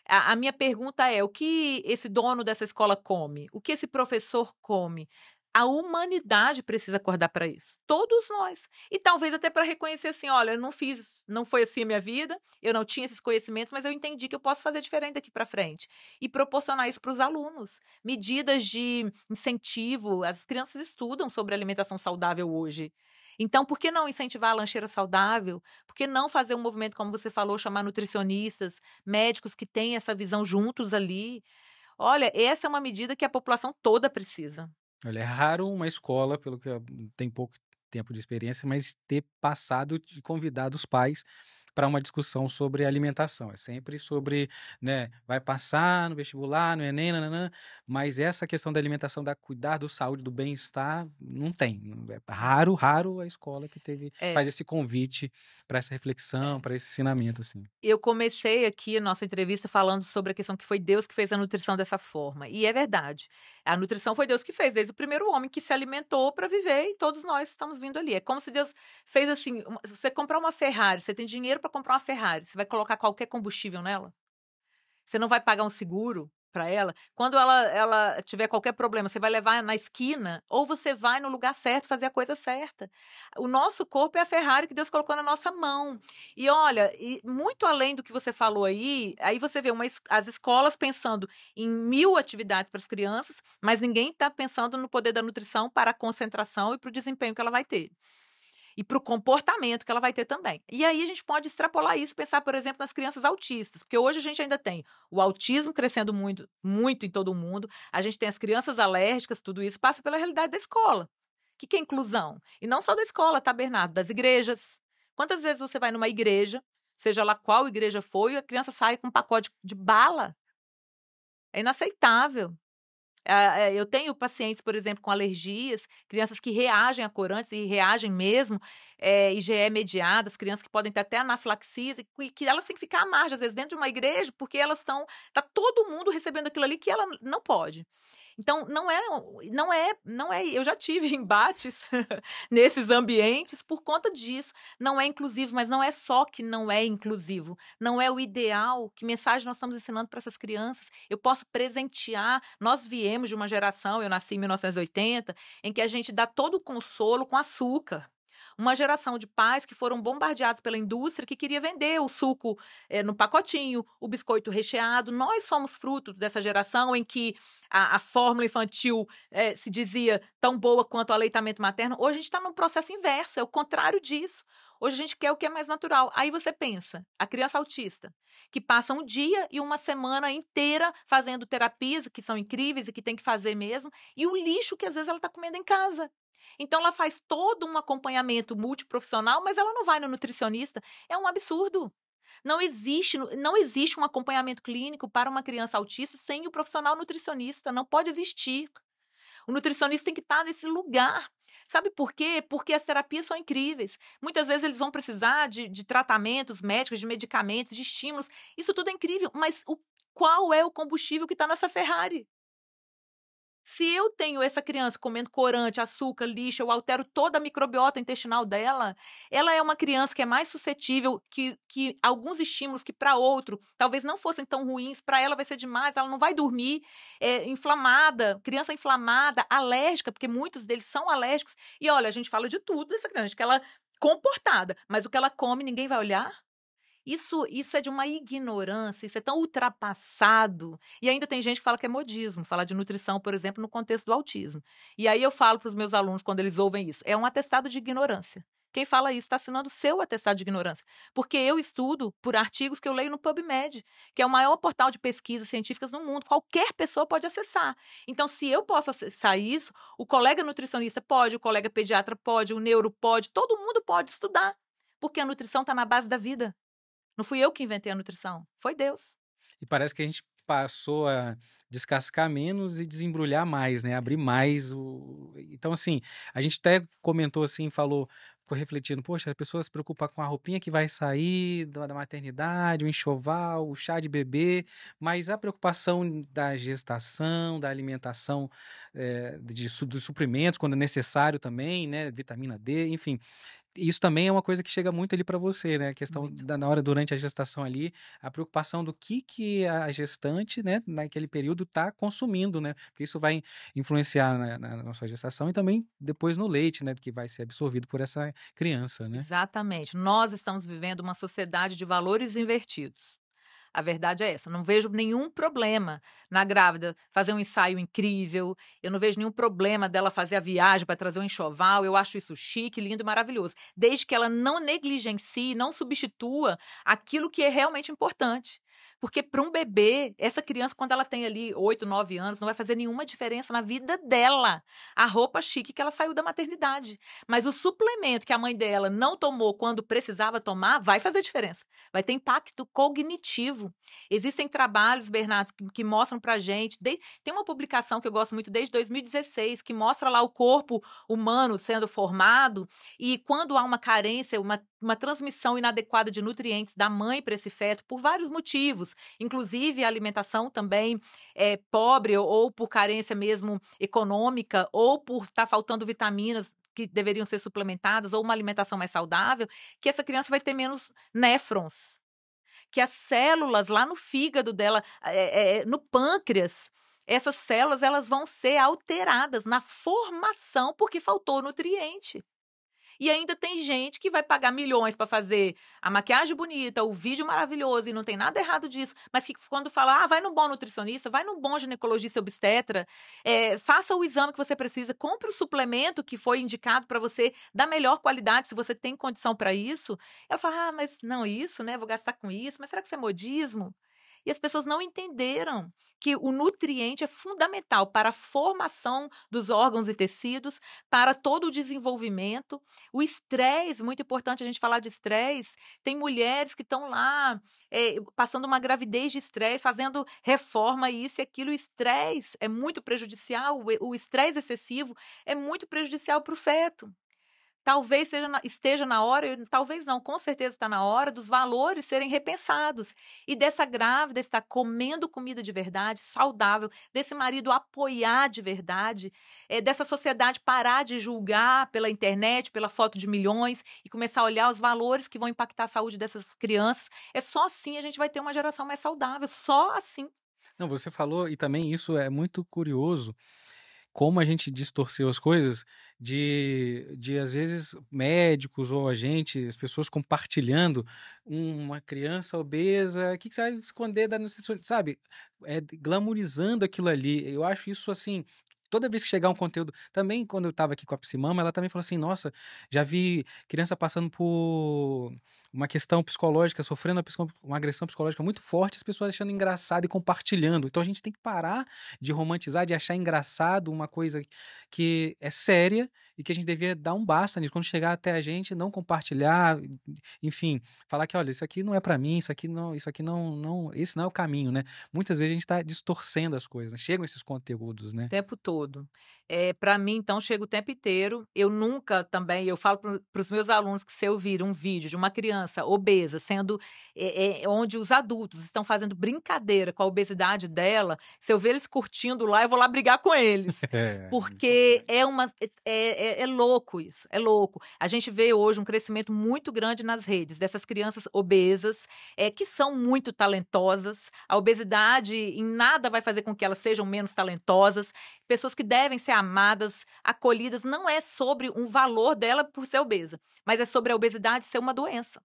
[SPEAKER 2] A, a, minha pergunta é: o que esse dono dessa escola come? O que esse professor come? A humanidade precisa acordar para isso. Todos nós. E talvez até para reconhecer assim: olha, eu não fiz, não foi assim a minha vida, eu não tinha esses conhecimentos, mas eu entendi que eu posso fazer diferente daqui para frente. E proporcionar isso para os alunos. Medidas de incentivo. As crianças estudam sobre alimentação saudável hoje. Então, por que não incentivar a lancheira saudável? Por que não fazer um movimento, como você falou, chamar nutricionistas, médicos que têm essa visão juntos ali? Olha, essa é uma medida que a população toda precisa.
[SPEAKER 1] Olha, é raro uma escola, pelo que hum, tem pouco tempo de experiência, mas ter passado e convidado os pais para uma discussão sobre alimentação. É sempre sobre, né, vai passar no vestibular, no Enem, nananã, mas essa questão da alimentação, da cuidar do saúde, do bem-estar, não tem. É raro, raro a escola que teve é. faz esse convite para essa reflexão, é. para esse ensinamento assim.
[SPEAKER 2] Eu comecei aqui a nossa entrevista falando sobre a questão que foi Deus que fez a nutrição dessa forma. E é verdade. A nutrição foi Deus que fez, desde o primeiro homem que se alimentou para viver e todos nós estamos vindo ali. É como se Deus fez assim, você comprar uma Ferrari, você tem dinheiro para comprar uma Ferrari, você vai colocar qualquer combustível nela? Você não vai pagar um seguro para ela? Quando ela, ela tiver qualquer problema, você vai levar na esquina ou você vai no lugar certo fazer a coisa certa? O nosso corpo é a Ferrari que Deus colocou na nossa mão. E olha, e muito além do que você falou aí, aí você vê uma, as escolas pensando em mil atividades para as crianças, mas ninguém está pensando no poder da nutrição para a concentração e para o desempenho que ela vai ter e para o comportamento que ela vai ter também. E aí a gente pode extrapolar isso, pensar, por exemplo, nas crianças autistas, porque hoje a gente ainda tem o autismo crescendo muito, muito em todo mundo, a gente tem as crianças alérgicas, tudo isso passa pela realidade da escola. O que, que é inclusão? E não só da escola, tá, Bernardo? Das igrejas. Quantas vezes você vai numa igreja, seja lá qual igreja foi e a criança sai com um pacote de bala? É inaceitável. Ah, eh, eu tenho pacientes, por exemplo, com alergias, crianças que reagem a corantes e reagem mesmo, é, eh, IgE mediadas, crianças que podem ter até anafilaxias, e que elas têm que ficar à margem, às vezes, dentro de uma igreja, porque elas estão. Está todo mundo recebendo aquilo ali que ela não pode. Então, não é, não é, não é. Eu já tive (laughs) embates (laughs) nesses ambientes por conta disso. Não é inclusivo, mas não é só que não é inclusivo. Não é o ideal. Que mensagem nós estamos ensinando para essas crianças? Eu posso presentear. Nós viemos de uma geração, eu nasci em 1980, em que a gente dá todo o consolo com açúcar uma geração de pais que foram bombardeados pela indústria que queria vender o suco é, no pacotinho, o biscoito recheado. Nós somos fruto dessa geração em que a, a fórmula infantil é, se dizia tão boa quanto o aleitamento materno. Hoje a gente está num processo inverso, é o contrário disso. Hoje a gente quer o que é mais natural. Aí você pensa, a criança autista, que passa um dia e uma semana inteira fazendo terapias que são incríveis e que tem que fazer mesmo, e o lixo que às vezes ela está comendo em casa. Então ela faz todo um acompanhamento multiprofissional, mas ela não vai no nutricionista. É um absurdo. Não existe, não existe um acompanhamento clínico para uma criança autista sem o profissional nutricionista. Não pode existir. O nutricionista tem que estar tá nesse lugar Sabe por quê? Porque as terapias são incríveis. Muitas vezes eles vão precisar de, de tratamentos médicos, de medicamentos, de estímulos. Isso tudo é incrível, mas o qual é o combustível que está nessa Ferrari? Se eu tenho essa criança comendo corante, açúcar, lixo, eu altero toda a microbiota intestinal dela, ela é uma criança que é mais suscetível que, que alguns estímulos que para outro talvez não fossem tão ruins, para ela vai ser demais, ela não vai dormir, é, inflamada, criança inflamada, alérgica, porque muitos deles são alérgicos. E olha, a gente fala de tudo dessa criança, que ela é comportada, mas o que ela come ninguém vai olhar. Isso, isso é de uma ignorância, isso é tão ultrapassado. E ainda tem gente que fala que é modismo, falar de nutrição, por exemplo, no contexto do autismo. E aí eu falo para os meus alunos, quando eles ouvem isso, é um atestado de ignorância. Quem fala isso está assinando seu atestado de ignorância. Porque eu estudo por artigos que eu leio no PubMed, que é o maior portal de pesquisas científicas no mundo. Qualquer pessoa pode acessar. Então, se eu posso acessar isso, o colega nutricionista pode, o colega pediatra pode, o neuro pode, todo mundo pode estudar. Porque a nutrição está na base da vida. Não fui eu que inventei a nutrição, foi
[SPEAKER 1] Deus. E parece que a gente passou a descascar menos e desembrulhar mais, né? Abrir mais o. Então, assim, a gente até comentou assim, falou, ficou refletindo, poxa, a pessoa se preocupa com a roupinha que vai sair da maternidade, o enxoval, o chá de bebê, mas a preocupação da gestação, da alimentação, é, de, dos suprimentos, quando é necessário também, né? Vitamina D, enfim isso também é uma coisa que chega muito ali para você, né? A questão da na hora durante a gestação ali, a preocupação do que que a gestante, né, naquele período está consumindo, né? Porque isso vai influenciar na, na, na, sua gestação e também depois no leite, né, que vai ser absorvido por essa criança, né?
[SPEAKER 2] Exatamente. Nós estamos vivendo uma sociedade de valores invertidos. A verdade é essa. Não vejo nenhum problema na grávida fazer um ensaio incrível. Eu não vejo nenhum problema dela fazer a viagem para trazer um enxoval. Eu acho isso chique, lindo e maravilhoso. Desde que ela não negligencie, não substitua aquilo que é realmente importante. Porque para um bebê, essa criança, quando ela tem ali 8, 9 anos, não vai fazer nenhuma diferença na vida dela. A roupa chique que ela saiu da maternidade. Mas o suplemento que a mãe dela não tomou quando precisava tomar vai fazer diferença. Vai ter impacto cognitivo. Existem trabalhos, Bernardo, que, que mostram a gente. De, tem uma publicação que eu gosto muito desde 2016, que mostra lá o corpo humano sendo formado e quando há uma carência, uma uma transmissão inadequada de nutrientes da mãe para esse feto por vários motivos, inclusive a alimentação também é, pobre ou por carência mesmo econômica ou por estar tá faltando vitaminas que deveriam ser suplementadas ou uma alimentação mais saudável, que essa criança vai ter menos néfrons, que as células lá no fígado dela, é, é, no pâncreas, essas células elas vão ser alteradas na formação porque faltou nutriente. E ainda tem gente que vai pagar milhões para fazer a maquiagem bonita, o vídeo maravilhoso e não tem nada errado disso, mas que quando fala, ah, vai no bom nutricionista, vai no bom ginecologista obstetra, é, faça o exame que você precisa, compre o suplemento que foi indicado para você da melhor qualidade, se você tem condição para isso. Ela fala, ah, mas não isso, né? Vou gastar com isso, mas será que isso é modismo? E as pessoas não entenderam que o nutriente é fundamental para a formação dos órgãos e tecidos, para todo o desenvolvimento. O estresse, muito importante a gente falar de estresse. Tem mulheres que estão lá é, passando uma gravidez de estresse, fazendo reforma, isso e aquilo. O estresse é muito prejudicial, o estresse excessivo é muito prejudicial para o feto. Talvez seja na, esteja na hora, talvez não, com certeza está na hora dos valores serem repensados. E dessa grávida estar comendo comida de verdade, saudável, desse marido apoiar de verdade, é, dessa sociedade parar de julgar pela internet, pela foto de milhões e começar a olhar os valores que vão impactar a saúde dessas crianças. É só assim a gente vai ter uma geração mais saudável, só assim.
[SPEAKER 1] Não, você falou, e também isso é muito curioso, como a gente distorceu as coisas, de, de às vezes médicos ou a gente as pessoas compartilhando uma criança obesa, o que, que, você vai esconder da nutricionista, sabe? É, glamorizando aquilo ali. Eu acho isso assim. Toda vez que chegar um conteúdo, também quando eu estava aqui com a Psimama, ela também falou assim: nossa, já vi criança passando por uma questão psicológica, sofrendo uma agressão psicológica muito forte, as pessoas achando engraçado e compartilhando. Então a gente tem que parar de romantizar, de achar engraçado uma coisa que é séria e que a gente devia dar um basta nisso. Quando chegar até a gente, não compartilhar, enfim, falar que, olha, isso aqui não é para mim, isso aqui não, isso aqui não, não, esse não é o caminho, né? Muitas vezes a gente está distorcendo as coisas, né? chegam esses conteúdos, né? O
[SPEAKER 2] tempo todo. É, para mim, então, chega o tempo inteiro. Eu nunca também, eu falo para os meus alunos que se eu vir um vídeo de uma criança criança obesa, sendo é, é, onde os adultos estão fazendo brincadeira com a obesidade dela, se eu ver eles curtindo lá, eu vou lá brigar com eles. (laughs) É, Porque é uma. É é, é, é, louco isso, é louco. A gente vê hoje um crescimento muito grande nas redes dessas crianças obesas, é, que são muito talentosas. A obesidade em nada vai fazer com que elas sejam menos talentosas. Pessoas que devem ser amadas, acolhidas, não é sobre um valor dela por ser obesa, mas é sobre a obesidade ser uma doença.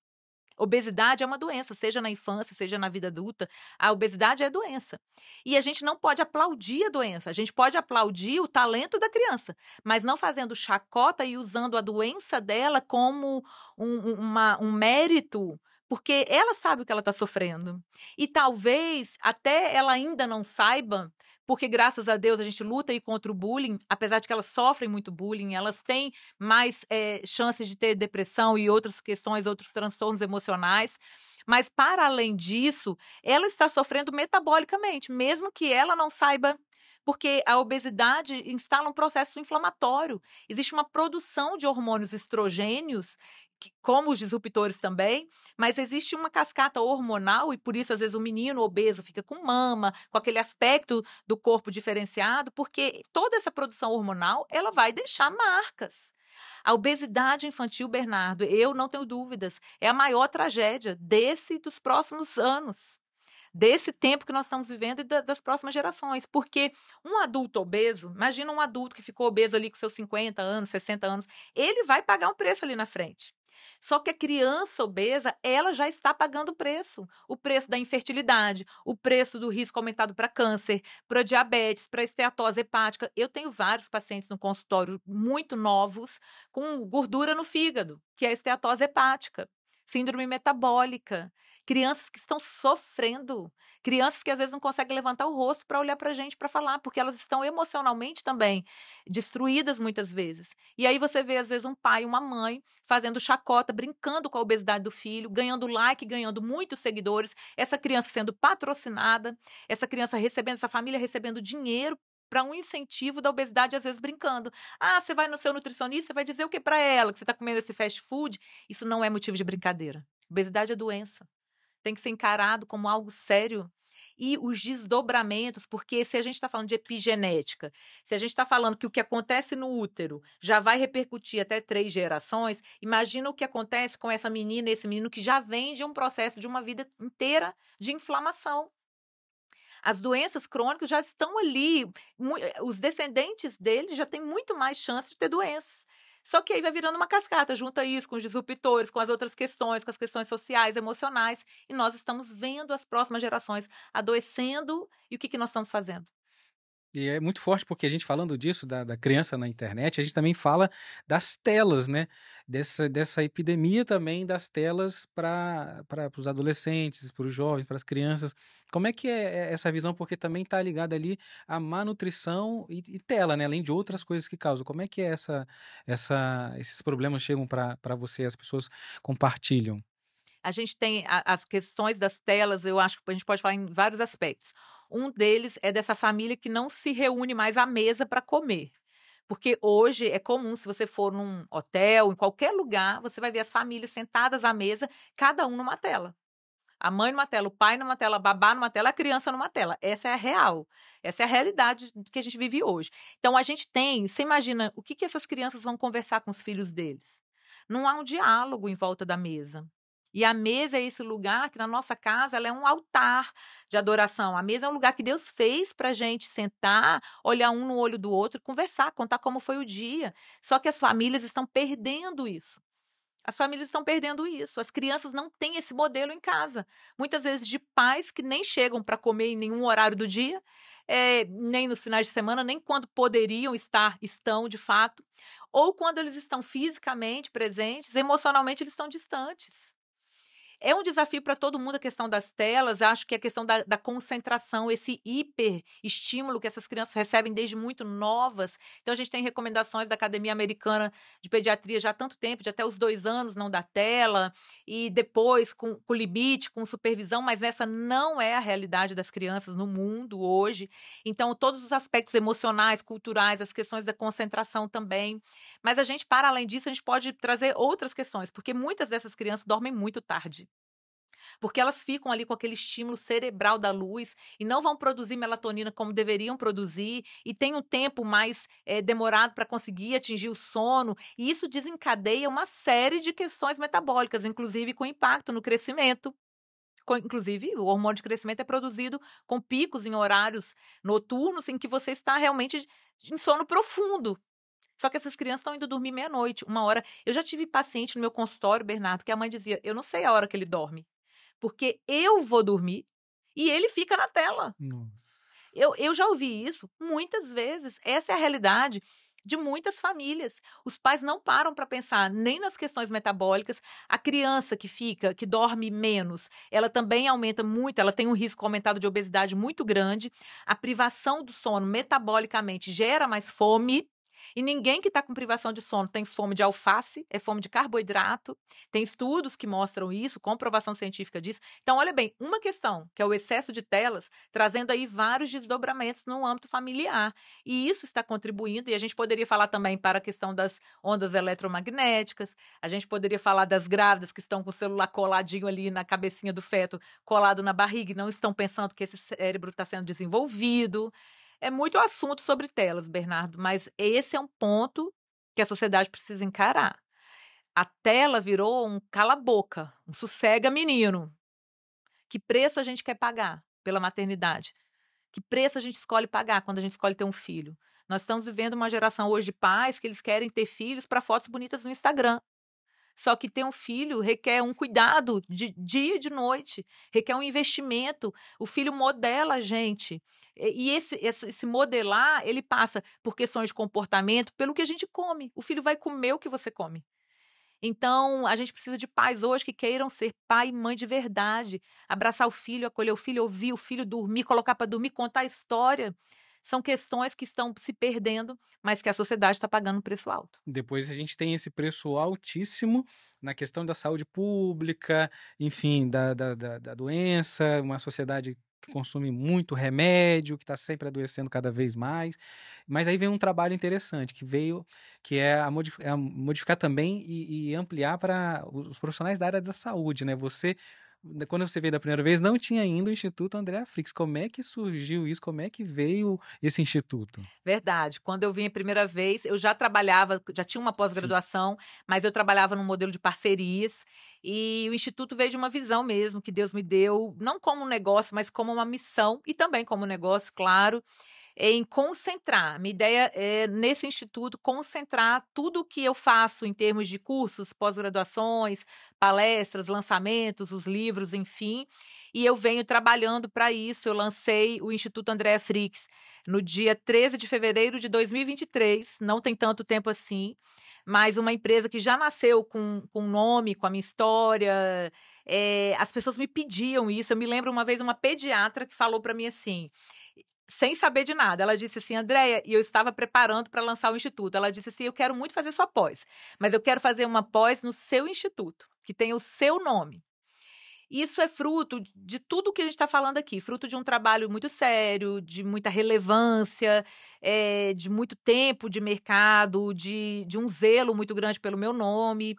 [SPEAKER 2] Obesidade é uma doença, seja na infância, seja na vida adulta. A obesidade é doença. E a gente não pode aplaudir a doença. A gente pode aplaudir o talento da criança, mas não fazendo chacota e usando a doença dela como um, uma, um mérito porque ela sabe o que ela está sofrendo. E talvez até ela ainda não saiba, porque graças a Deus a gente luta aí contra o bullying, apesar de que elas sofrem muito bullying, elas têm mais é, chances de ter depressão e outras questões, outros transtornos emocionais. Mas, para além disso, ela está sofrendo metabolicamente, mesmo que ela não saiba porque a obesidade instala um processo inflamatório. Existe uma produção de hormônios estrogênios que, como os disruptores também, mas existe uma cascata hormonal e por isso às vezes o menino obeso fica com mama, com aquele aspecto do corpo diferenciado, porque toda essa produção hormonal, ela vai deixar marcas. A obesidade infantil, Bernardo, eu não tenho dúvidas, é a maior tragédia desse e dos próximos anos. Desse tempo que nós estamos vivendo e das próximas gerações. Porque um adulto obeso, imagina um adulto que ficou obeso ali com seus 50 anos, 60 anos, ele vai pagar um preço ali na frente. Só que a criança obesa, ela já está pagando o preço. O preço da infertilidade, o preço do risco aumentado para câncer, para diabetes, para esteatose hepática. Eu tenho vários pacientes no consultório muito novos com gordura no fígado, que é a esteatose hepática síndrome metabólica crianças que estão sofrendo, crianças que às vezes não conseguem levantar o rosto para olhar para a gente para falar, porque elas estão emocionalmente também destruídas muitas vezes. E aí você vê às vezes um pai, uma mãe fazendo chacota, brincando com a obesidade do filho, ganhando like, ganhando muitos seguidores, essa criança sendo patrocinada, essa criança recebendo, essa família recebendo dinheiro para um incentivo da obesidade, às vezes brincando. Ah, você vai no seu nutricionista, você vai dizer o que para ela? Que você está comendo esse fast food? Isso não é motivo de brincadeira. Obesidade é doença tem que ser encarado como algo sério e os desdobramentos, porque se a gente está falando de epigenética, se a gente está falando que o que acontece no útero já vai repercutir até três gerações, imagina o que acontece com essa menina, esse menino que já vem de um processo de uma vida inteira de inflamação. As doenças crônicas já estão ali, eh, os descendentes dele já têm muito mais chance de ter doenças. Só que aí vai virando uma cascata, junta isso com os disruptores, com as outras questões, com as questões sociais, emocionais, e nós estamos vendo as próximas gerações adoecendo, e o que, que nós estamos fazendo?
[SPEAKER 1] E é muito forte porque a gente falando disso, da, da criança na internet, a gente também fala das telas, né? Dessa, dessa epidemia também das telas para os adolescentes, para os jovens, para as crianças. Como é que é, é essa visão? Porque também está ligada ali à má nutrição e, e, tela, né? Além de outras coisas que causam. Como é que é essa, essa, esses problemas chegam para você, as pessoas compartilham?
[SPEAKER 2] a gente tem as questões das telas, eu acho que a gente pode falar em vários aspectos. Um deles é dessa família que não se reúne mais à mesa para comer. Porque hoje é comum, se você for num hotel, em qualquer lugar, você vai ver as famílias sentadas à mesa, cada um numa tela. A mãe numa tela, o pai numa tela, a babá numa tela, a criança numa tela. Essa é a real. Essa é a realidade que a gente vive hoje. Então a gente tem, você imagina, o que, que essas crianças vão conversar com os filhos deles? Não há um diálogo em volta da mesa. E a mesa é esse lugar que na nossa casa ela é um altar de adoração. A mesa é um lugar que Deus fez para a gente sentar, olhar um no olho do outro, conversar, contar como foi o dia. Só que as famílias estão perdendo isso. As famílias estão perdendo isso. As crianças não têm esse modelo em casa. Muitas vezes de pais que nem chegam para comer em nenhum horário do dia, é, nem nos finais de semana, nem quando poderiam estar, estão de fato. Ou quando eles estão fisicamente presentes, emocionalmente eles estão distantes. É um desafio para todo mundo a questão das telas, acho que é a questão da, da concentração, esse hiperestímulo que essas crianças recebem desde muito novas. Então, a gente tem recomendações da Academia Americana de Pediatria já há tanto tempo, de até os dois anos não dar tela, e depois com, com limite, com supervisão, mas essa não é a realidade das crianças no mundo hoje. Então, todos os aspectos emocionais, culturais, as questões da concentração também. Mas a gente, para além disso, a gente pode trazer outras questões, porque muitas dessas crianças dormem muito tarde porque elas ficam ali com aquele estímulo cerebral da luz e não vão produzir melatonina como deveriam produzir e tem um tempo mais é, demorado para conseguir atingir o sono e isso desencadeia uma série de questões metabólicas, inclusive com impacto no crescimento inclusive o hormônio de crescimento é produzido com picos em horários noturnos em que você está realmente em sono profundo. Só que essas crianças estão indo dormir meia-noite, uma hora. Eu já tive paciente no meu consultório, Bernardo, que a mãe dizia: Eu não sei a hora que ele dorme. Porque eu vou dormir e ele fica na tela. Nossa. Eu, eu já ouvi isso muitas vezes. Essa é a realidade de muitas famílias. Os pais não param para pensar nem nas questões metabólicas. A criança que fica, que dorme menos, ela também aumenta muito, ela tem um risco aumentado de obesidade muito grande. A privação do sono metabolicamente gera mais fome. E ninguém que está com privação de sono tem fome de alface, é fome de carboidrato. Tem estudos que mostram isso, comprovação científica disso. Então, olha bem, uma questão, que é o excesso de telas, trazendo aí vários desdobramentos no âmbito familiar. E isso está contribuindo, e a gente poderia falar também para a questão das ondas eletromagnéticas, a gente poderia falar das grávidas que estão com o celular coladinho ali na cabecinha do feto, colado na barriga, e não estão pensando que esse cérebro está sendo desenvolvido. É muito assunto sobre telas, Bernardo, mas esse é um ponto que a sociedade precisa encarar. A tela virou um cala-boca, um sossega-menino. Que preço a gente quer pagar pela maternidade? Que preço a gente escolhe pagar quando a gente escolhe ter um filho? Nós estamos vivendo uma geração hoje de pais que eles querem ter filhos para fotos bonitas no Instagram. Só que ter um filho requer um cuidado de dia e de noite, requer um investimento. O filho modela a gente. E esse, esse modelar, ele passa por questões de comportamento, pelo que a gente come. O filho vai comer o que você come. Então, a gente precisa de pais hoje que queiram ser pai e mãe de verdade, abraçar o filho, acolher o filho, ouvir o filho, dormir, colocar para dormir, contar a história são questões que estão se perdendo, mas que a sociedade está pagando um preço alto.
[SPEAKER 1] Depois a gente tem esse preço altíssimo na questão da saúde pública, enfim, da, da, da, da doença, uma sociedade que consome muito remédio, que está sempre adoecendo cada vez mais. Mas aí vem um trabalho interessante que veio, que é, a modificar, a é modificar também e, e ampliar para os profissionais da área da saúde, né? Você quando você veio da primeira vez, não tinha ainda o Instituto André Frix. Como é que surgiu isso? Como é que veio esse instituto?
[SPEAKER 2] Verdade. Quando eu vim a primeira vez, eu já trabalhava, já tinha uma pós-graduação, mas eu trabalhava num modelo de parcerias. E o Instituto veio de uma visão mesmo que Deus me deu, não como um negócio, mas como uma missão e também como um negócio, claro em concentrar. Minha ideia é, nesse instituto, concentrar tudo o que eu faço em termos de cursos, pós-graduações, palestras, lançamentos, os livros, enfim. E eu venho trabalhando para isso. Eu lancei o Instituto Andréa Frix no dia 13 de fevereiro de 2023, não tem tanto tempo assim mas uma empresa que já nasceu com, com nome, com a minha história. É, as pessoas me pediam isso. Eu me lembro uma vez uma pediatra que falou para mim assim: sem saber de nada. Ela disse assim, Andréia, e eu estava preparando para lançar o instituto. Ela disse assim, eu quero muito fazer sua pós, mas eu quero fazer uma pós no seu instituto, que tenha o seu nome. Isso é fruto de tudo que a gente está falando aqui, fruto de um trabalho muito sério, de muita relevância, é, de muito tempo de mercado, de, de um zelo muito grande pelo meu nome.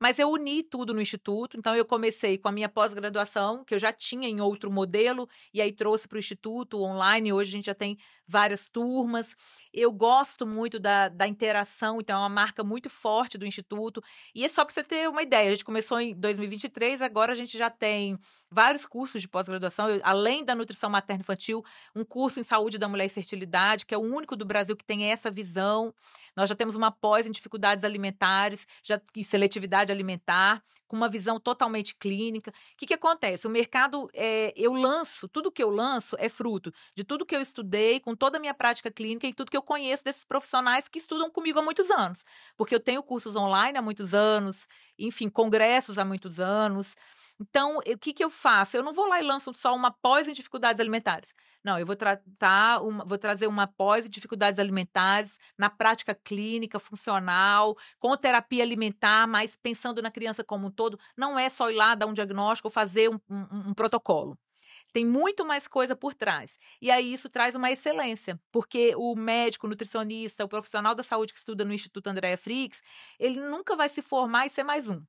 [SPEAKER 2] Mas eu uni tudo no instituto, então eu comecei com a minha pós-graduação, que eu já tinha em outro modelo, e aí trouxe para o instituto online. Hoje a gente já tem várias turmas. Eu gosto muito da, da interação, então é uma marca muito forte do instituto. E é só para você ter uma ideia: a gente começou em 2023, agora a gente já tem vários cursos de pós-graduação, além da nutrição materno-infantil, um curso em saúde da mulher e fertilidade, que é o único do Brasil que tem essa visão. Nós já temos uma pós em dificuldades alimentares já, e seletividade alimentar, com uma visão totalmente clínica. O que, que acontece? O mercado, é, eu lanço, tudo que eu lanço é fruto de tudo que eu estudei, com toda a minha prática clínica e tudo que eu conheço desses profissionais que estudam comigo há muitos anos. Porque eu tenho cursos online há muitos anos, enfim, congressos há muitos anos. Então, o que, que eu faço? Eu não vou lá e lanço só uma pós em dificuldades alimentares. Não, eu vou tratar, uma, vou trazer uma pós em dificuldades alimentares na prática clínica, funcional, com terapia alimentar, mas pensando na criança como um todo. Não é só ir lá dar um diagnóstico ou fazer um, um, um protocolo. Tem muito mais coisa por trás. E aí isso traz uma excelência, porque o médico, o nutricionista, o profissional da saúde que estuda no Instituto Andréa Frix, ele nunca vai se formar e ser mais um.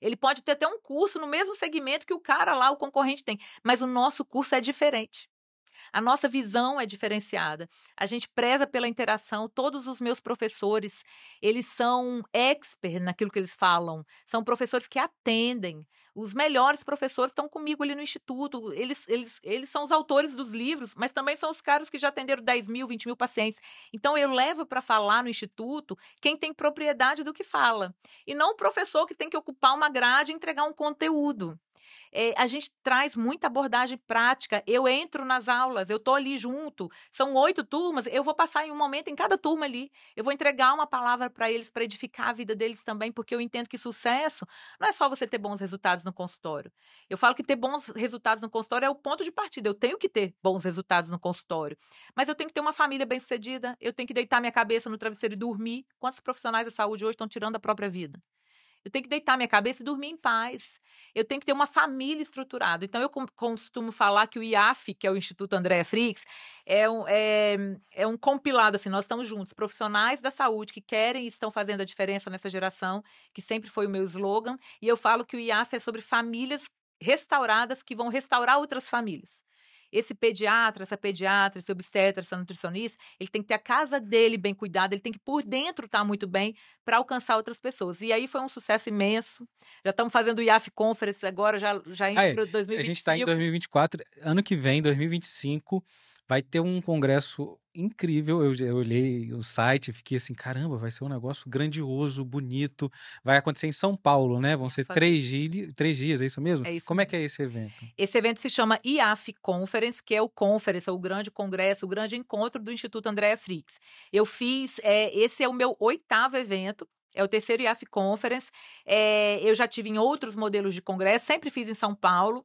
[SPEAKER 2] Ele pode ter até um curso no mesmo segmento que o cara lá, o concorrente tem, mas o nosso curso é diferente. A nossa visão é diferenciada. A gente preza pela interação. Todos os meus professores, eles são expert naquilo que eles falam. São professores que atendem. Os melhores professores estão comigo ali no instituto. Eles, eles, eles são os autores dos livros, mas também são os caras que já atenderam 10 mil, 20 mil pacientes. Então, eu levo para falar no instituto quem tem propriedade do que fala. E não o professor que tem que ocupar uma grade e entregar um conteúdo. É, a gente traz muita abordagem prática. Eu entro nas aulas, eu estou ali junto. São oito turmas, eu vou passar em um momento em cada turma ali. Eu vou entregar uma palavra para eles, para edificar a vida deles também, porque eu entendo que sucesso não é só você ter bons resultados no consultório. Eu falo que ter bons resultados no consultório é o ponto de partida. Eu tenho que ter bons resultados no consultório. Mas eu tenho que ter uma família bem-sucedida, eu tenho que deitar minha cabeça no travesseiro e dormir. Quantos profissionais da saúde hoje estão tirando a própria vida? Eu tenho que deitar minha cabeça e dormir em paz. Eu tenho que ter uma família estruturada. Então, eu costumo falar que o IAF, que é o Instituto André Frix, é um, é, é um compilado, assim, nós estamos juntos, profissionais da saúde que querem e estão fazendo a diferença nessa geração, que sempre foi o meu slogan. E eu falo que o IAF é sobre famílias restauradas que vão restaurar outras famílias esse pediatra, essa pediatra, esse obstetra, essa nutricionista, ele tem que ter a casa dele bem cuidada, ele tem que por dentro estar tá muito bem para alcançar outras pessoas. E aí foi um sucesso imenso. Já estamos fazendo o IAF Conference agora, já, já indo para A gente está em
[SPEAKER 1] 2024, ano que vem, 2025 Vai ter um congresso incrível. Eu, eu olhei o site, fiquei assim, caramba, vai ser um negócio grandioso, bonito. Vai acontecer em São Paulo, né? Vão ser três, dias, três dias, é isso mesmo? É isso Como mesmo. é que é esse evento?
[SPEAKER 2] Esse evento se chama IAF Conference, que é o conference, é o grande congresso, o grande encontro do Instituto Andréa Frix. Eu fiz, é, esse é o meu oitavo evento. É o terceiro IAF Conference. É, eu já tive em outros modelos de congresso, sempre fiz em São Paulo.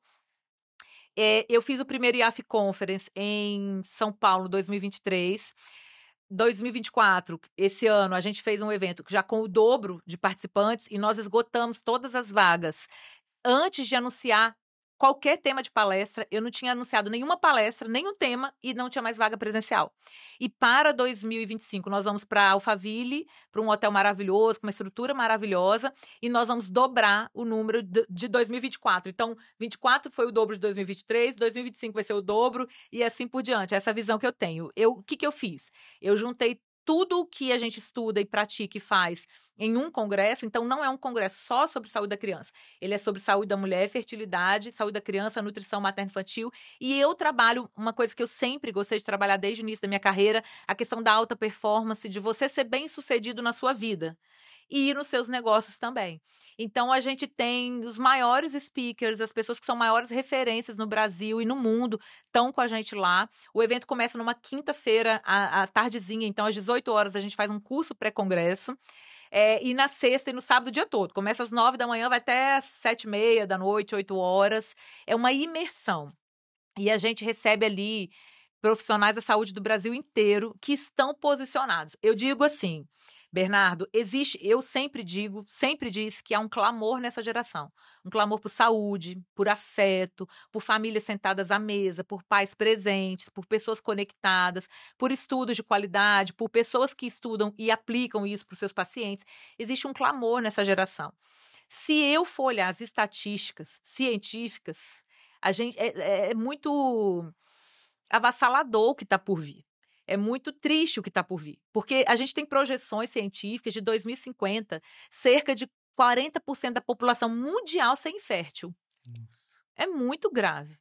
[SPEAKER 2] É, eu fiz o primeiro IAF Conference em São Paulo, 2023. 2024, esse ano, a gente fez um evento já com o dobro de participantes e nós esgotamos todas as vagas antes de anunciar qualquer tema de palestra. Eu não tinha anunciado nenhuma palestra, nenhum tema e não tinha mais vaga presencial. E para 2025, nós vamos para Alphaville, para um hotel maravilhoso, com uma estrutura maravilhosa, e nós vamos dobrar o número de 2024. Então, 24 foi o dobro de 2023, 2025 vai ser o dobro e assim por diante. Essa é a visão que eu tenho. Eu, o que, que eu fiz? Eu juntei tudo o que a gente estuda e pratica e faz em um congresso, então não é um congresso só sobre saúde da criança. Ele é sobre saúde da mulher, fertilidade, saúde da criança, nutrição materna infantil. E eu trabalho uma coisa que eu sempre gostei de trabalhar desde o início da minha carreira, a questão da alta performance, de você ser bem sucedido na sua vida e nos seus negócios também. Então a gente tem os maiores speakers, as pessoas que são maiores referências no Brasil e no mundo estão com a gente lá. O evento começa numa quinta-feira à, à tardezinha, então às 18 horas a gente faz um curso pré-congresso. É, e na sexta e no sábado o dia todo. Começa às nove da manhã, vai até às sete e meia da noite, oito horas. É uma imersão. E a gente recebe ali profissionais da saúde do Brasil inteiro que estão posicionados. Eu digo assim, Bernardo, existe, eu sempre digo, sempre disse que há um clamor nessa geração. Um clamor por saúde, por afeto, por famílias sentadas à mesa, por pais presentes, por pessoas conectadas, por estudos de qualidade, por pessoas que estudam e aplicam isso para os seus pacientes. Existe um clamor nessa geração. Se eu for olhar as estatísticas científicas, a gente é, é, é muito avassalador o que está por vir é muito triste o que está por vir. Porque a gente tem projeções científicas de 2050, cerca de 40% da população mundial ser infértil. Nossa. É muito grave.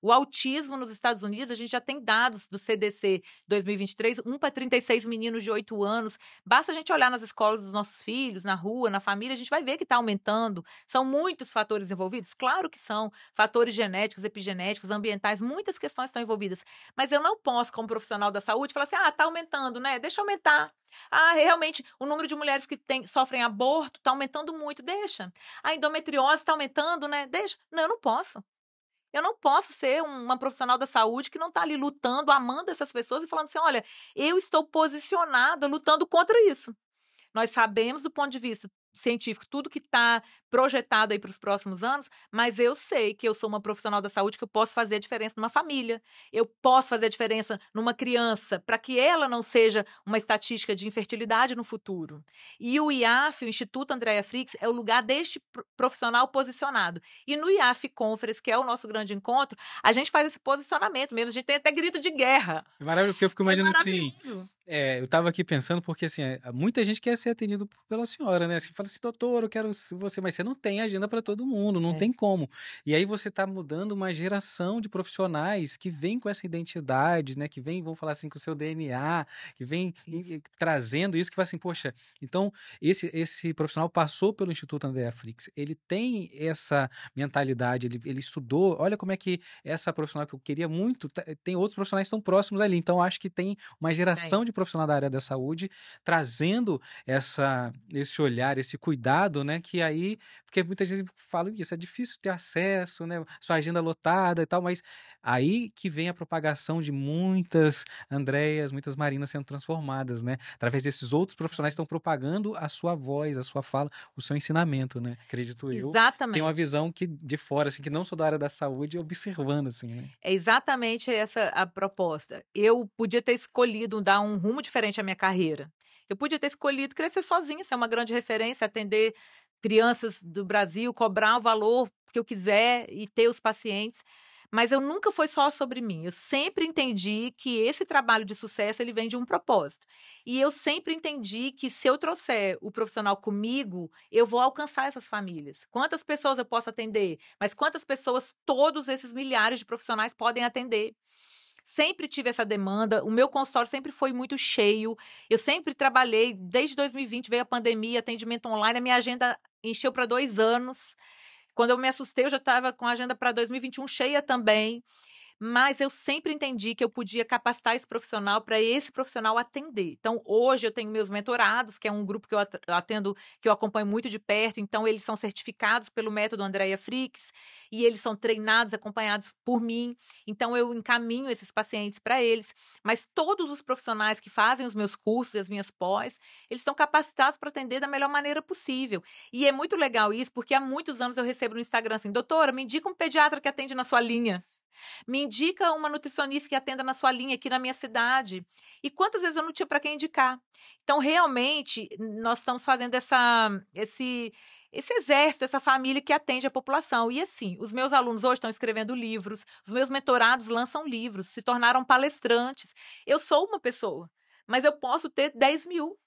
[SPEAKER 2] O autismo nos Estados Unidos, a gente já tem dados do CDC 2023, 1 para 36 meninos de 8 anos. Basta a gente olhar nas escolas dos nossos filhos, na rua, na família, a gente vai ver que está aumentando. São muitos fatores envolvidos? Claro que são. Fatores genéticos, epigenéticos, ambientais, muitas questões estão envolvidas. Mas eu não posso, como profissional da saúde, falar assim: ah, está aumentando, né? Deixa aumentar. Ah, realmente, o número de mulheres que tem, sofrem aborto está aumentando muito, deixa. A endometriose está aumentando, né? Deixa. Não, eu não posso. Eu não posso ser uma profissional da saúde que não está ali lutando, amando essas pessoas e falando assim: olha, eu estou posicionada lutando contra isso. Nós sabemos do ponto de vista científico, tudo que está projetado aí para os próximos anos, mas eu sei que eu sou uma profissional da saúde que eu posso fazer a diferença numa família, eu posso fazer a diferença numa criança, para que ela não seja uma estatística de infertilidade no futuro. E o IAF, o Instituto Andréa Frix, é o lugar deste profissional posicionado. E no IAF Conference, que é o nosso grande encontro, a gente faz esse posicionamento mesmo, a gente tem até grito de guerra.
[SPEAKER 1] Maravilhoso, porque eu fico imaginando é assim, é, eu estava aqui pensando, porque assim, é, muita gente quer ser atendido pela senhora, né? Você fala assim, doutor, eu quero você, mas você não tem agenda para todo mundo, não é. tem como. E aí você está mudando uma geração de profissionais que vem com essa identidade, né? Que vem, vamos falar assim, com o seu DNA, que vem isso. trazendo isso, que fala assim, poxa, então esse, esse profissional passou pelo Instituto Andréa Frix, ele tem essa mentalidade, ele, ele estudou, olha como é que essa profissional que eu queria muito, tem outros profissionais tão próximos ali, então acho que tem uma geração é. de profissional da área da saúde trazendo essa, esse olhar, esse cuidado, né? Que aí porque muitas vezes falam isso, é difícil ter acesso, né? Sua agenda lotada e tal, mas aí que vem a propagação de muitas Andréas, muitas Marinas sendo transformadas, né? Através desses outros profissionais estão propagando a sua voz, a sua fala, o seu ensinamento, né? Acredito eu. Exatamente. Tem uma visão que de fora, assim, que não sou da área da saúde, observando, assim, né?
[SPEAKER 2] É exatamente essa a proposta. Eu podia ter escolhido dar um rumo diferente à minha carreira. Eu podia ter escolhido crescer sozinha, ser uma grande referência, atender crianças do Brasil, cobrar o valor que eu quiser e ter os pacientes. Mas eu nunca foi só sobre mim. Eu sempre entendi que esse trabalho de sucesso ele vem de um propósito. E eu sempre entendi que se eu trouxer o profissional comigo, eu vou alcançar essas famílias. Quantas pessoas eu posso atender? Mas quantas pessoas todos esses milhares de profissionais podem atender? sempre tive essa demanda, o meu consultório sempre foi muito cheio, eu sempre trabalhei, desde 2020 veio a pandemia, atendimento online, a minha agenda encheu para dois anos. Quando eu me assustei, eu já estava com a agenda para 2021 cheia também mas eu sempre entendi que eu podia capacitar esse profissional para esse profissional atender. Então, hoje eu tenho meus mentorados, que é um grupo que eu atendo, que eu acompanho muito de perto, então eles são certificados pelo método Andréia Fricks e eles são treinados, acompanhados por mim. Então, eu encaminho esses pacientes para eles, mas todos os profissionais que fazem os meus cursos e as minhas pós, eles estão capacitados para atender da melhor maneira possível. E é muito legal isso, porque há muitos anos eu recebo no Instagram assim, doutora, me indica um pediatra que atende na sua linha. Me indica uma nutricionista que atenda na sua linha aqui na minha cidade. E quantas vezes eu não tinha para quem indicar? Então, realmente, nós estamos fazendo essa, esse, esse exército, essa família que atende a população. E assim, os meus alunos hoje estão escrevendo livros, os meus mentorados lançam livros, se tornaram palestrantes. Eu sou uma pessoa, mas eu posso ter 10 mil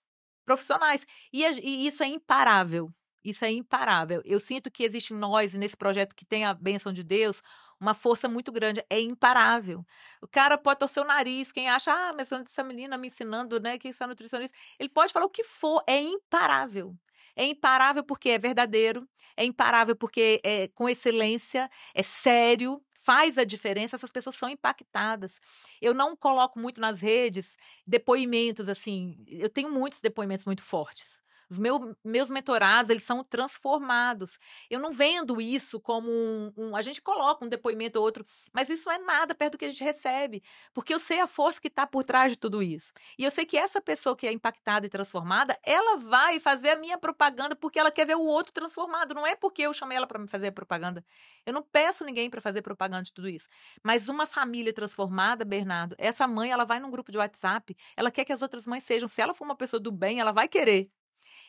[SPEAKER 2] profissionais. E, e isso é imparável. Isso é imparável. Eu sinto que existe em nós, nesse projeto que tem a bênção de Deus, uma força muito grande. É imparável. O cara pode torcer o nariz, quem acha, ah, mas essa menina me ensinando, né, que isso é nutricionista. Ele pode falar o que for, é imparável. É imparável porque é verdadeiro, é imparável porque é com excelência, é sério, faz a diferença, essas pessoas são impactadas. Eu não coloco muito nas redes depoimentos assim, eu tenho muitos depoimentos muito fortes, os meu, meus mentorados, eles são transformados. Eu não vendo isso como um, um, A gente coloca um depoimento ou outro, mas isso é nada perto do que a gente recebe. Porque eu sei a força que está por trás de tudo isso. E eu sei que essa pessoa que é impactada e transformada, ela vai fazer a minha propaganda porque ela quer ver o outro transformado. Não é porque eu chamei ela para me fazer a propaganda. Eu não peço ninguém para fazer propaganda de tudo isso. Mas uma família transformada, Bernardo, essa mãe, ela vai num grupo de WhatsApp, ela quer que as outras mães sejam. Se ela for uma pessoa do bem, ela vai querer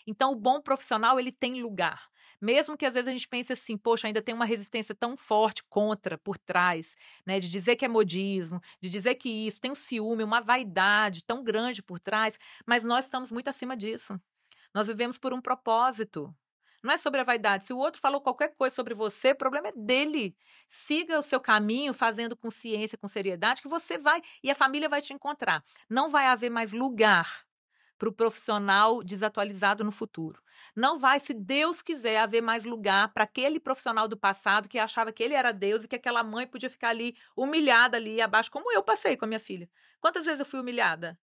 [SPEAKER 2] então, o bom profissional, ele tem lugar. Mesmo que às vezes a gente pense assim, poxa, ainda tem uma resistência tão forte contra, por trás, né? De dizer que é modismo, de dizer que isso, tem um ciúme, uma vaidade tão grande por trás, mas nós estamos muito acima disso. Nós vivemos por um propósito, não é sobre a vaidade. Se o outro falou qualquer coisa sobre você, o problema é dele. Siga o seu caminho fazendo com ciência, com seriedade, que você vai e a família vai te encontrar. Não vai haver mais lugar para o profissional desatualizado no futuro. Não vai, se Deus quiser, haver mais lugar para aquele profissional do passado que achava que ele era Deus e que aquela mãe podia ficar ali humilhada ali abaixo, como eu passei com a minha filha. Quantas vezes eu fui humilhada?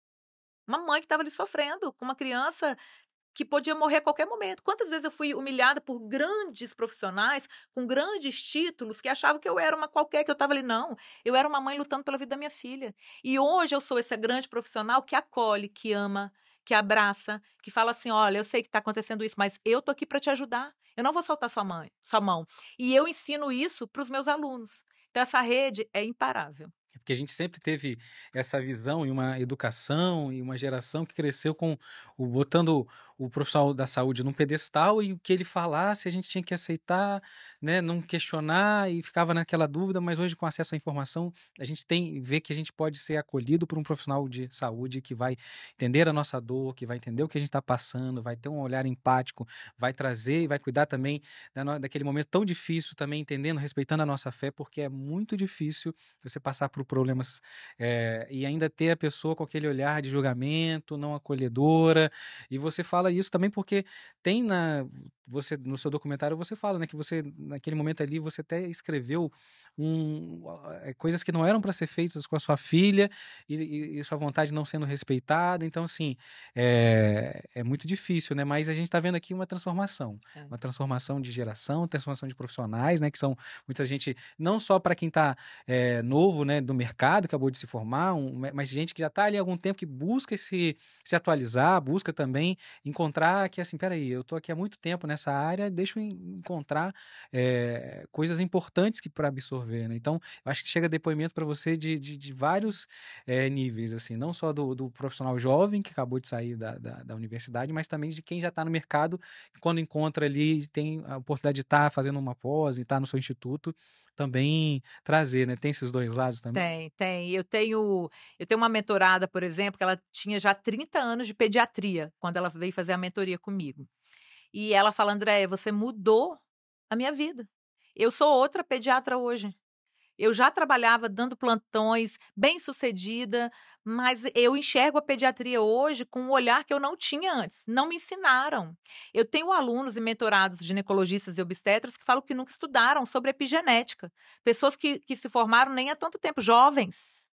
[SPEAKER 2] Uma mãe que estava ali sofrendo, com uma criança que podia morrer a qualquer momento. Quantas vezes eu fui humilhada por grandes profissionais com grandes títulos que achavam que eu era uma qualquer, que eu estava ali. Não, eu era uma mãe lutando pela vida da minha filha. E hoje eu sou essa grande profissional que acolhe, que ama, que abraça, que fala assim: olha, eu sei que está acontecendo isso, mas eu tô aqui para te ajudar. Eu não vou soltar sua, mãe, sua mão. E eu ensino isso para os meus alunos. Então, essa rede é imparável.
[SPEAKER 1] É porque a gente sempre teve essa visão e uma educação e uma geração que cresceu com o botando o profissional da saúde num pedestal e o que ele falasse a gente tinha que aceitar, né, não questionar e ficava naquela dúvida, mas hoje com acesso à informação a gente tem vê que a gente pode ser acolhido por um profissional de saúde que vai entender a nossa dor, que vai entender o que a gente está passando, vai ter um olhar empático, vai trazer e vai cuidar também da, daquele momento tão difícil, também entendendo, respeitando a nossa fé, porque é muito difícil você passar por problemas é, e ainda ter a pessoa com aquele olhar de julgamento, não acolhedora, e você fala fala isso também porque tem na você no seu documentário você fala, né, que você naquele momento ali você até escreveu um, eh, coisas que não eram para ser feitas com a sua filha e, e, sua vontade não sendo respeitada. Então assim, é, é muito difícil, né? Mas a gente está vendo aqui uma transformação, é. uma transformação de geração, transformação de profissionais, né, que são muita gente não só para quem está é, eh, novo, né, do mercado, acabou de se formar, um, mas gente que já está ali há algum tempo que busca se, se atualizar, busca também encontrar que, assim, peraí, eu estou aqui há muito tempo nessa área, deixa eu encontrar é, coisas importantes que para absorver, né? Então, acho que chega depoimento para você de, de, de vários é, níveis, assim, não só do, do, profissional jovem que acabou de sair da, da, da universidade, mas também de quem já está no mercado, quando encontra ali, tem a oportunidade de estar tá fazendo uma pós e estar tá no seu instituto também trazer, né? Tem esses dois lados também? Tem,
[SPEAKER 2] tem. Eu tenho, eu tenho uma mentorada, por exemplo, que ela tinha já 30 anos de pediatria quando ela veio fazer a mentoria comigo. E ela fala, Andréia, você mudou a minha vida. Eu sou outra pediatra hoje. Eu já trabalhava dando plantões, bem sucedida, mas eu enxergo a pediatria hoje com um olhar que eu não tinha antes. Não me ensinaram. Eu tenho alunos e mentorados ginecologistas e obstetras que falam que nunca estudaram sobre epigenética. Pessoas que, que se formaram nem há tanto tempo, jovens.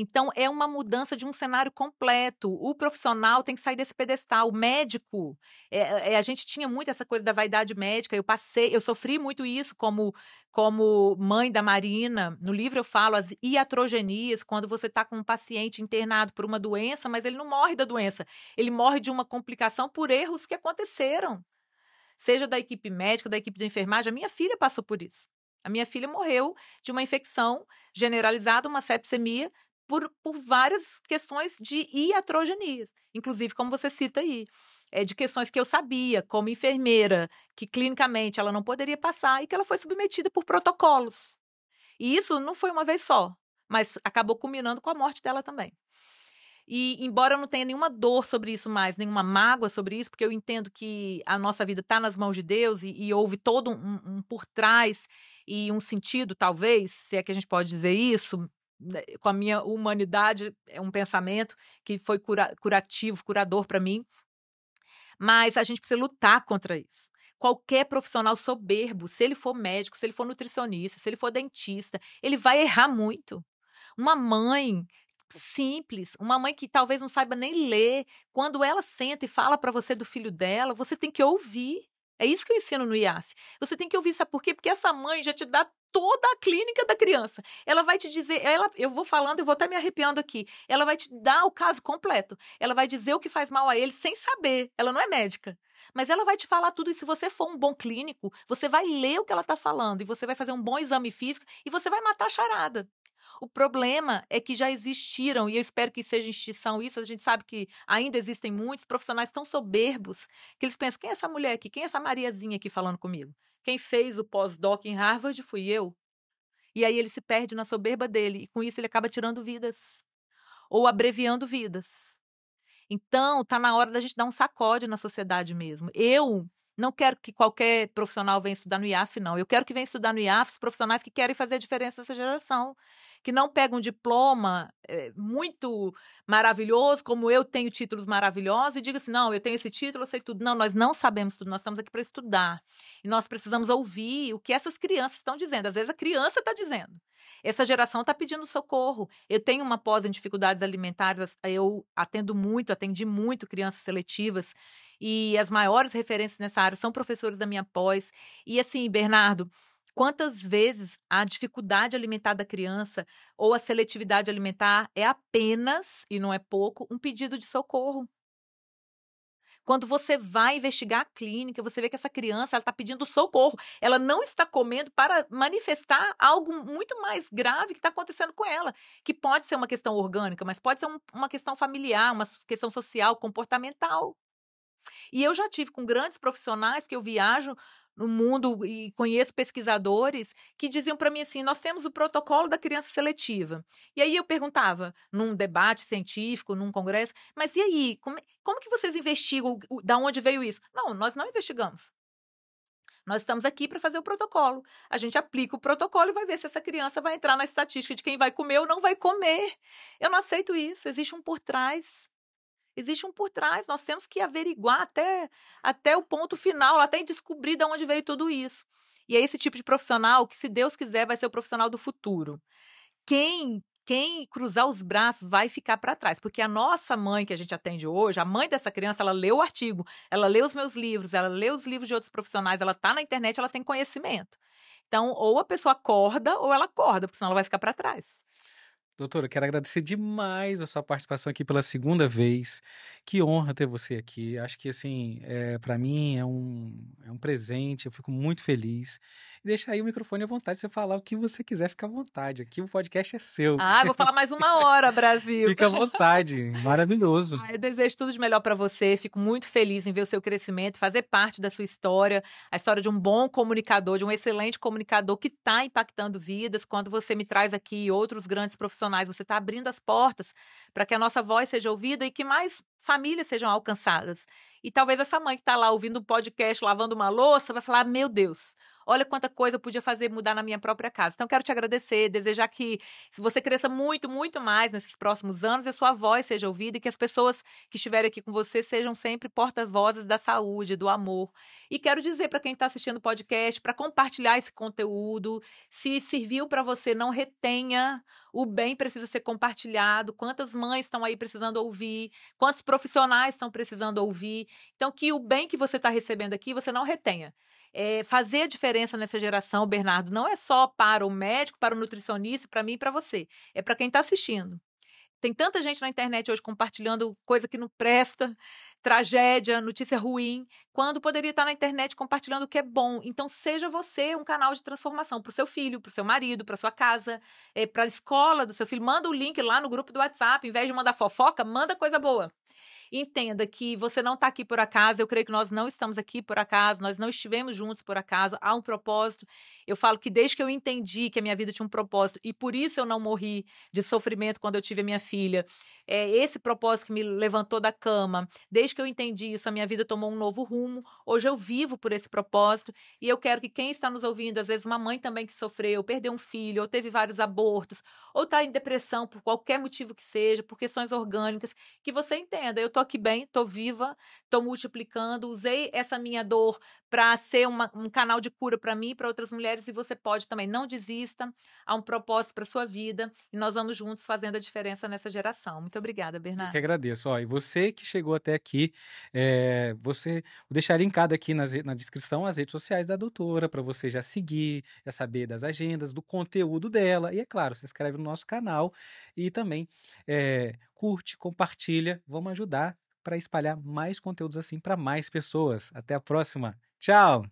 [SPEAKER 2] Então, é uma mudança de um cenário completo. O profissional tem que sair desse pedestal. O médico, é, é, a gente tinha muito essa coisa da vaidade médica. Eu passei, eu sofri muito isso como, como mãe da Marina. No livro eu falo as iatrogenias, quando você está com um paciente internado por uma doença, mas ele não morre da doença. Ele morre de uma complicação por erros que aconteceram. Seja da equipe médica, da equipe de enfermagem. A minha filha passou por isso. A minha filha morreu de uma infecção generalizada, uma sepsemia, por, por várias questões de iatrogenias, inclusive como você cita aí, é, de questões que eu sabia, como enfermeira, que clinicamente ela não poderia passar e que ela foi submetida por protocolos. E isso não foi uma vez só, mas acabou culminando com a morte dela também. E embora eu não tenha nenhuma dor sobre isso mais, nenhuma mágoa sobre isso, porque eu entendo que a nossa vida está nas mãos de Deus e, e houve todo um, um, por trás e um sentido, talvez, se é que a gente pode dizer isso, né, com a minha humanidade, é um pensamento que foi cura, curativo, curador para mim. Mas a gente precisa lutar contra isso. Qualquer profissional soberbo, se ele for médico, se ele for nutricionista, se ele for dentista, ele vai errar muito. Uma mãe simples, uma mãe que talvez não saiba nem ler, quando ela senta e fala para você do filho dela, você tem que ouvir. É isso que eu ensino no IAF. Você tem que ouvir, sabe por quê? Porque essa mãe já te dá toda a clínica da criança. Ela vai te dizer, ela, eu vou falando, eu vou até me arrepiando aqui. Ela vai te dar o caso completo. Ela vai dizer o que faz mal a ele sem saber. Ela não é médica. Mas ela vai te falar tudo e se você for um bom clínico, você vai ler o que ela está falando e você vai fazer um bom exame físico e você vai matar a charada. O problema é que já existiram, e eu espero que seja instituição isso, a gente sabe que ainda existem muitos profissionais tão soberbos que eles pensam: quem é essa mulher aqui? Quem é essa Mariazinha aqui falando comigo? Quem fez o pós-doc em Harvard fui eu. E aí ele se perde na soberba dele, e com isso ele acaba tirando vidas ou abreviando vidas. Então, tá na hora da gente dar um sacode na sociedade mesmo. Eu não quero que qualquer profissional venha estudar no IAF, não. Eu quero que venha estudar no IAF os profissionais que querem fazer a diferença nessa geração, que não pegam um diploma é, muito maravilhoso, como eu tenho títulos maravilhosos, e diga assim: não, eu tenho esse título, eu sei tudo. Não, nós não sabemos tudo, nós estamos aqui para estudar. E nós precisamos ouvir o que essas crianças estão dizendo. Às vezes a criança está dizendo. Essa geração está pedindo socorro. Eu tenho uma pós em dificuldades alimentares, eu atendo muito, atendi muito crianças seletivas e as maiores referências nessa área são professores da minha pós. E assim, Bernardo, quantas vezes a dificuldade alimentar da criança ou a seletividade alimentar é apenas, e não é pouco, um pedido de socorro. Quando você vai investigar a clínica, você vê que essa criança está pedindo socorro. Ela não está comendo para manifestar algo muito mais grave que está acontecendo com ela, que pode ser uma questão orgânica, mas pode ser um, uma questão familiar, uma questão social, comportamental. E eu já tive com grandes profissionais, que eu viajo no mundo e conheço pesquisadores que diziam para mim assim: nós temos o protocolo da criança seletiva. E aí eu perguntava, num debate científico, num congresso, mas e aí? Como, é, como que vocês investigam? da onde veio isso? Não, nós não investigamos. Nós estamos aqui para fazer o protocolo. A gente aplica o protocolo e vai ver se essa criança vai entrar na estatística de quem vai comer ou não vai comer. Eu não aceito isso. Existe um por trás existe um por trás. Nós temos que averiguar até, até o ponto final, até descobrir de onde veio tudo isso. E é esse tipo de profissional que, se Deus quiser, vai ser o profissional do futuro. Quem quem cruzar os braços vai ficar para trás, porque a nossa mãe que a gente atende hoje, a mãe dessa criança, ela leu o artigo, ela lê os meus livros, ela lê os livros de outros profissionais, ela está na internet, ela tem conhecimento. Então, ou a pessoa acorda ou ela acorda, porque senão ela vai ficar para trás.
[SPEAKER 1] Doutora, quero agradecer demais a sua participação aqui pela segunda vez. Que honra ter você aqui. Acho que, assim, é, eh, para mim é um, é um presente. Eu fico muito feliz. deixa aí o microfone à vontade. Você falar o que você quiser, fica à vontade. Aqui o podcast é seu. Ah, vou falar
[SPEAKER 2] mais uma hora, Brasil. fica à
[SPEAKER 1] vontade. Maravilhoso. Ah,
[SPEAKER 2] eu desejo tudo de melhor para você. Fico muito feliz em ver o seu crescimento, fazer parte da sua história, a história de um bom comunicador, de um excelente comunicador que está impactando vidas. Quando você me traz aqui outros grandes profissionais, você está abrindo as portas para que a nossa voz seja ouvida e que mais famílias famílias sejam alcançadas. E talvez essa mãe que está lá ouvindo um podcast, lavando uma louça, vai falar: ah, meu Deus, Olha quanta coisa eu podia fazer mudar na minha própria casa. Então, quero te agradecer, desejar que você cresça muito, muito mais nesses próximos anos e a sua voz seja ouvida e que as pessoas que estiverem aqui com você sejam sempre porta-vozes da saúde, do amor. E quero dizer para quem está assistindo o podcast, para compartilhar esse conteúdo, se serviu para você, não retenha. O bem precisa ser compartilhado. Quantas mães estão aí precisando ouvir? Quantos profissionais estão precisando ouvir? Então, que o bem que você está recebendo aqui, você não retenha é, fazer a diferença nessa geração, Bernardo, não é só para o médico, para o nutricionista, para mim e para você. É para quem está assistindo. Tem tanta gente na internet hoje compartilhando coisa que não presta, tragédia, notícia ruim, quando poderia estar tá na internet compartilhando o que é bom. Então, seja você um canal de transformação para o seu filho, para o seu marido, para sua casa, é, para a escola do seu filho. Manda o link lá no grupo do WhatsApp. Em vez de mandar fofoca, manda coisa boa. Entenda que você não está aqui por acaso. Eu creio que nós não estamos aqui por acaso. Nós não estivemos juntos por acaso. Há um propósito. Eu falo que desde que eu entendi que a minha vida tinha um propósito e por isso eu não morri de sofrimento quando eu tive a minha filha. É esse propósito que me levantou da cama. Desde que eu entendi isso, a minha vida tomou um novo rumo. Hoje eu vivo por esse propósito e eu quero que quem está nos ouvindo, às vezes uma mãe também que sofreu, perdeu um filho, ou teve vários abortos, ou está em depressão por qualquer motivo que seja, por questões orgânicas, que você entenda. Eu tô tô aqui bem, tô viva, tô multiplicando, usei essa minha dor para ser uma, um canal de cura para mim e para outras mulheres e você pode também. Não desista, há um propósito para sua vida e nós vamos juntos fazendo a diferença nessa geração. Muito obrigada, Bernardo. Eu que
[SPEAKER 1] agradeço. Ó, e você que chegou até aqui, é, você vou deixar linkado aqui nas, na descrição as redes sociais da doutora para você já seguir, já saber das agendas, do conteúdo dela e é claro, se inscreve no nosso canal e também é, curte, compartilha. Vamos ajudar para espalhar mais conteúdos assim para mais pessoas. Até a próxima. Tchau!